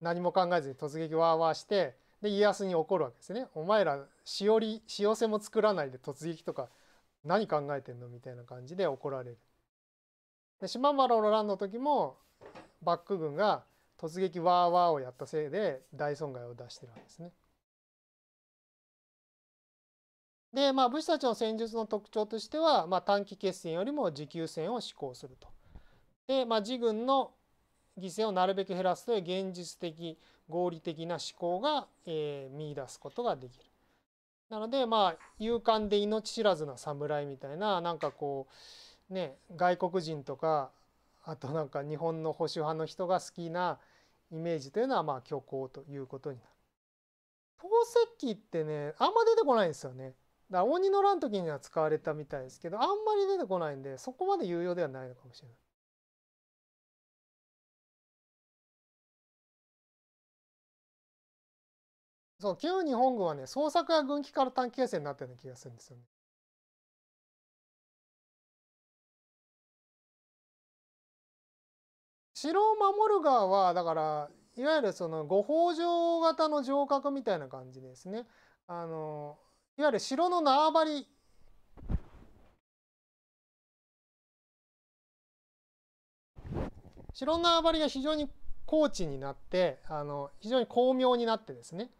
A: 何も考えずに突撃わーわーしてで家康に怒るわけですね。お前らしおりしおせも作らないで突撃とか何考えてんのみたいな感じで怒られる。で島原の乱の時も幕府軍が突撃ワーワーをやったせいで大損害を出してるわけですね。でまあ武士たちの戦術の特徴としては、まあ、短期決戦よりも持久戦を施行すると。でまあ自軍の犠牲をなるべく減らすという現実的合理的な思考が、えー、見出すことができる。なのでまあ勇敢で命知らずな侍みたいななんかこうね、外国人とかあとなんか日本の保守派の人が好きなイメージというのはまあ虚構ということになる。石器ってねあんま出てこないんですよね。だからの乱の時には使われたみたいですけどあんまり出てこないんでそこまで有用ではないのかもしれない。
B: そう旧日本軍はね創作や軍機から短期決戦になったような気がするんですよね。
A: 城を守る側はだからいわゆるその五北条型の城郭みたいな感じですね。あのいわゆる城の縄張り城の縄張りが非常に高地になってあの非常に巧妙になってですね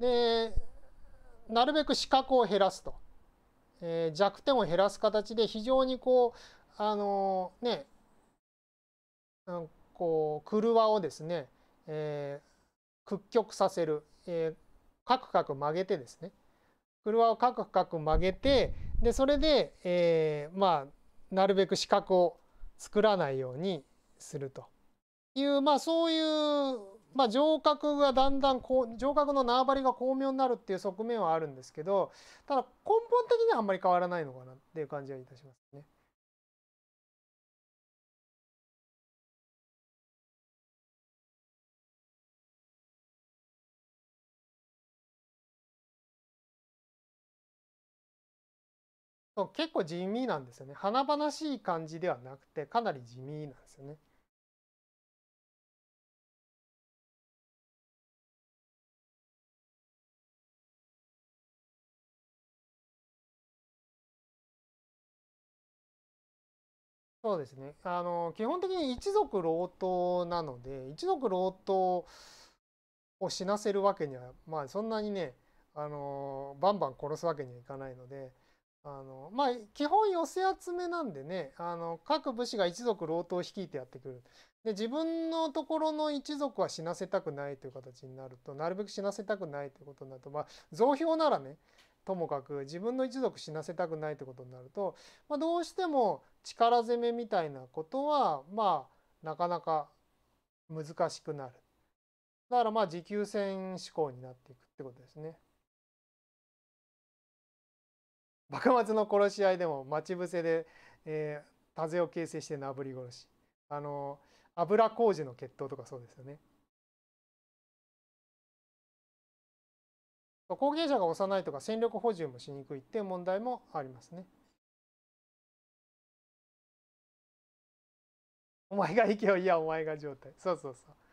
A: でなるべく死角を減らすと、えー、弱点を減らす形で非常にこうあのー、ねこう車をですね、えー、屈曲させる、えー、カクカク曲げてですね車をカクカク曲げてでそれで、えー、まあなるべく四角を作らないようにするという、まあ、そういう、まあ、上角がだんだんこう上角の縄張りが巧妙になるっていう側面はあるんですけどただ根本的にはあんまり変わらないのかなっていう感じはいたしますね。
B: そう結構地味なんですよね華々しい感じではなくてかなり地味なんですよね。
A: そうですねあの基本的に一族老頭なので一族老頭を死なせるわけにはまあそんなにねあのバンバン殺すわけにはいかないので。あのまあ基本寄せ集めなんでねあの各武士が一族老頭を率いてやってくるで自分のところの一族は死なせたくないという形になるとなるべく死なせたくないということになるとまあ増票ならねともかく自分の一族死なせたくないということになると、まあ、どうしても力攻めみたいなことはまあなかなか難しくなるだからまあ持久戦志向になっていくってことですね。幕末の殺し合いでも待ち伏せで、えー、多勢を形成してなぶり殺しあの油事の決闘とかそうですよね。後継者が幼いとか戦力補充もしにくいっていう問題もあ
B: りますね。お前が行けよいやお前が状態そうそうそう。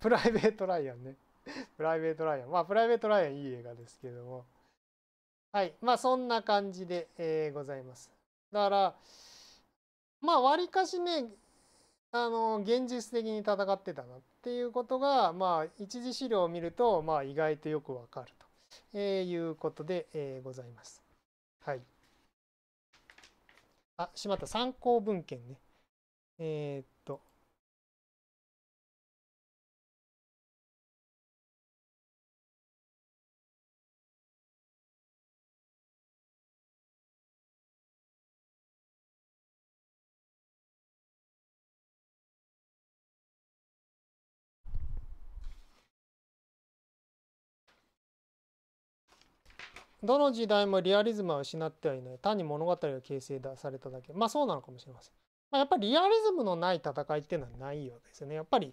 A: プライベートライアンね。プライベートライアン。まあ、プライベートライアンいい映画ですけども。はい。まあ、そんな感じで、えー、ございます。だから、まあ、わりかしね、あの、現実的に戦ってたなっていうことが、まあ、一次資料を見ると、まあ、意外とよくわかると、えー、いうことで、えー、ございます。はい。あ、しまった。参考文献ね。えー、どの時代もリアリズムは失ってはいない単に物語が形成されただけまあそうなのかもしれません、まあ、やっぱりリアリズムのない戦いっていうのはないようですよねやっぱり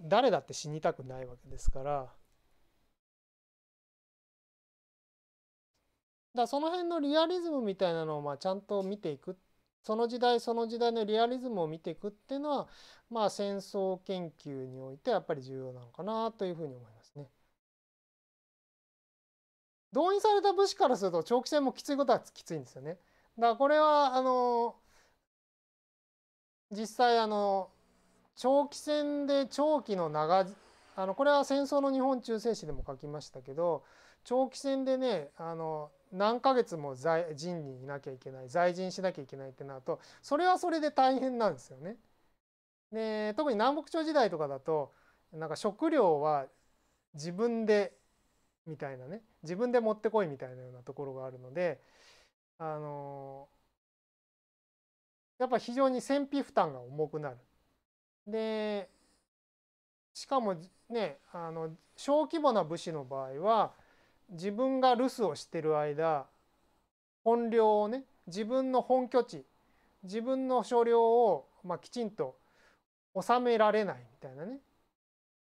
A: 誰だって死にたくないわけですからだその辺のリアリズムみたいなのをまあちゃんと見ていくその時代その時代のリアリズムを見ていくっていうのはまあ戦争研究においてやっぱり重要なのかなというふうに思います。動員された武士からすると長期戦もきついことはきついんですよね。だからこれはあの実際あの長期戦で長期の長あのこれは戦争の日本中世史でも書きましたけど長期戦でねあの何ヶ月も在陣にいなきゃいけない在陣しなきゃいけないってなるとそれはそれで大変なんですよね。で特に南北朝時代とかだとなんか食料は自分でみたいなね自分で持ってこいみたいなようなところがあるのであのやっぱ非常に戦費負担が重くなる。でしかもねあの小規模な武士の場合は自分が留守をしてる間本領をね自分の本拠地自分の所領を、まあ、きちんと収められないみたいなね、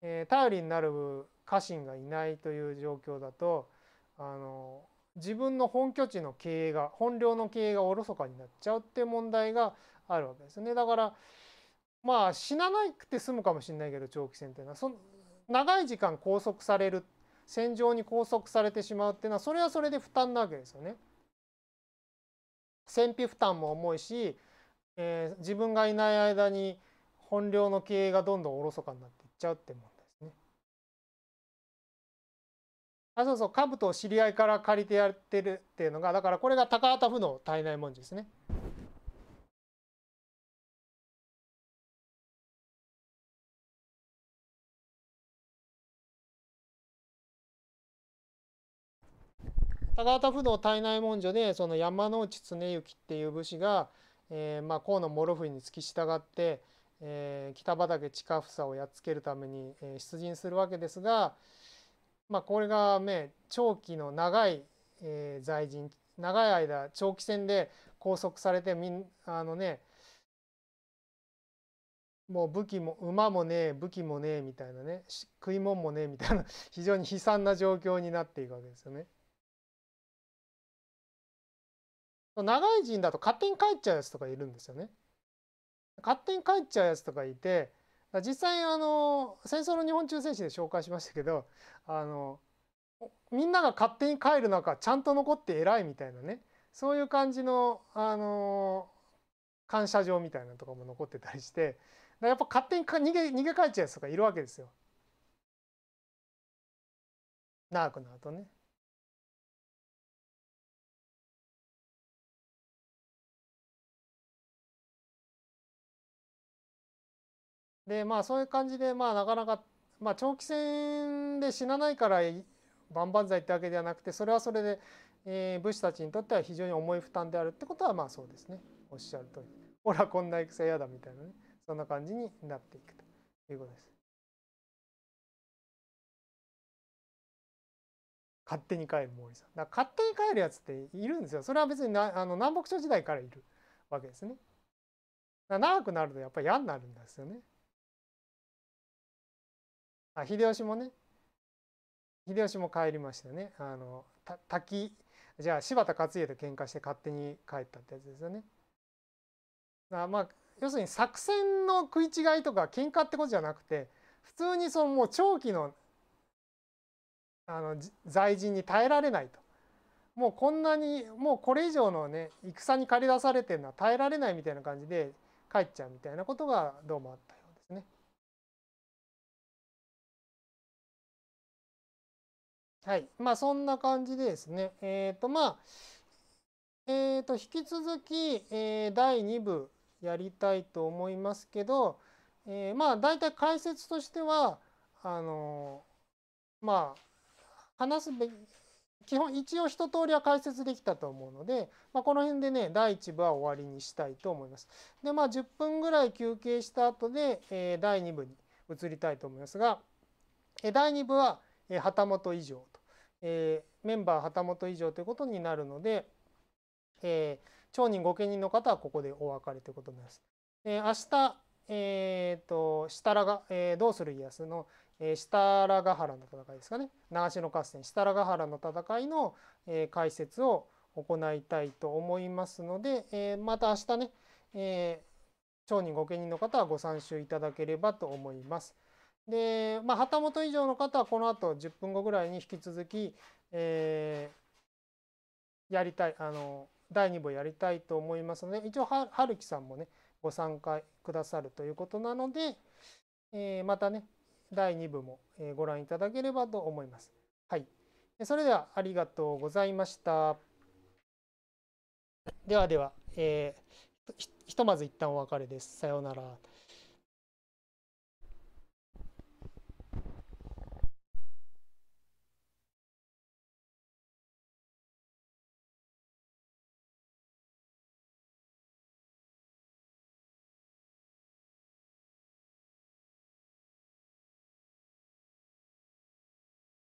A: えー、頼りになる家臣がいないという状況だとあの自分の本拠地の経営が本領の経営がおろそかになっちゃうって問題があるわけですねだからまあ死ななくて済むかもしれないけど長期戦というのはその長い時間拘束される戦場に拘束されてしまうっていうのはそれはそれで負担なわけですよね。戦費負担も重いし、えー、自分がいない間に本領の経営がどんどんおろそかになっていっちゃうってもあそうそう兜を知り合いから借りてやってるっていうのがだからこれが高畑府の体内文字ですね。高畑不動体内文書でその山内常行っていう武士が、えーまあ、河野諸伏に付き従って、えー、北畠近房をやっつけるために、えー、出陣するわけですが、まあ、これがね長期の長い、えー、在人長い間長期戦で拘束されてみんあのねもう武器も馬もねえ武器もねえみたいなね食い物もねえみたいな 非常に悲惨な状況になっていくわけですよね。長い人だと勝手に帰っちゃうやつとかいるんですよね。勝手に帰っちゃうやつとかいて実際あの戦争の日本中戦士で紹介しましたけどあのみんなが勝手に帰る中ちゃんと残って偉いみたいなねそういう感じのあの感謝状みたいなのとかも残ってたりしてやっぱ勝手に逃げ逃げ帰っちゃうやつとかいるわけですよ。長く
B: なるとね。でま
A: あそういう感じでまあなかなか、まあ、長期戦で死なないから万々歳ってわけではなくてそれはそれで、えー、武士たちにとっては非常に重い負担であるってことはまあそうですねおっしゃる通りほらこんな戦嫌だみたいなねそんな感じになっていく
B: ということです。
A: 勝手に帰る毛利さんだ勝手に帰るやつっているんですよそれは別になあの南北朝時代からいるわけですね長くなるとやっぱり嫌になるんですよねあ秀吉もね秀吉も帰りましたねあの滝じゃあ柴田勝家と喧嘩して勝手に帰ったってやつですよね。あまあ要するに作戦の食い違いとか喧嘩ってことじゃなくて普通にそのもう長期のあの在陣に耐えられないともうこんなにもうこれ以上のね戦に駆り出されてるのは耐えられないみたいな感じで帰っちゃうみたいなことがどうもあった。はい。まあ、そんな感じでですね。えっ、ー、と、まあ、えっ、ー、と、引き続き、えー、第2部やりたいと思いますけど、えー、まあ、大体解説としては、あのまあ、話すべき、基本、一応一通りは解説できたと思うので、まあ、この辺でね、第1部は終わりにしたいと思います。で、まあ、10分ぐらい休憩した後で、えー、第2部に移りたいと思いますが、えー、第2部は、旗本以上えー、メンバー旗本以上ということになるので、えー、町人御家人の方はここでお別れということになります。えー、明日、えーと設楽が、えー、どうする家康の、えー、設楽ヶ原の戦いですかね長篠合戦設楽ヶ原の戦いの、えー、解説を行いたいと思いますので、えー、また明日ね、えー、町人御家人の方はご参集いただければと思います。で、まあ、旗本以上の方はこの後10分後ぐらいに引き続き、えー、やりたいあの第2部やりたいと思いますので一応はるきさんもねご参加くださるということなので、えー、またね第2部もご覧いただければと思います。はい、それではありがとうございました。ではでは、えー、ひとまず一旦お別れです。さようなら。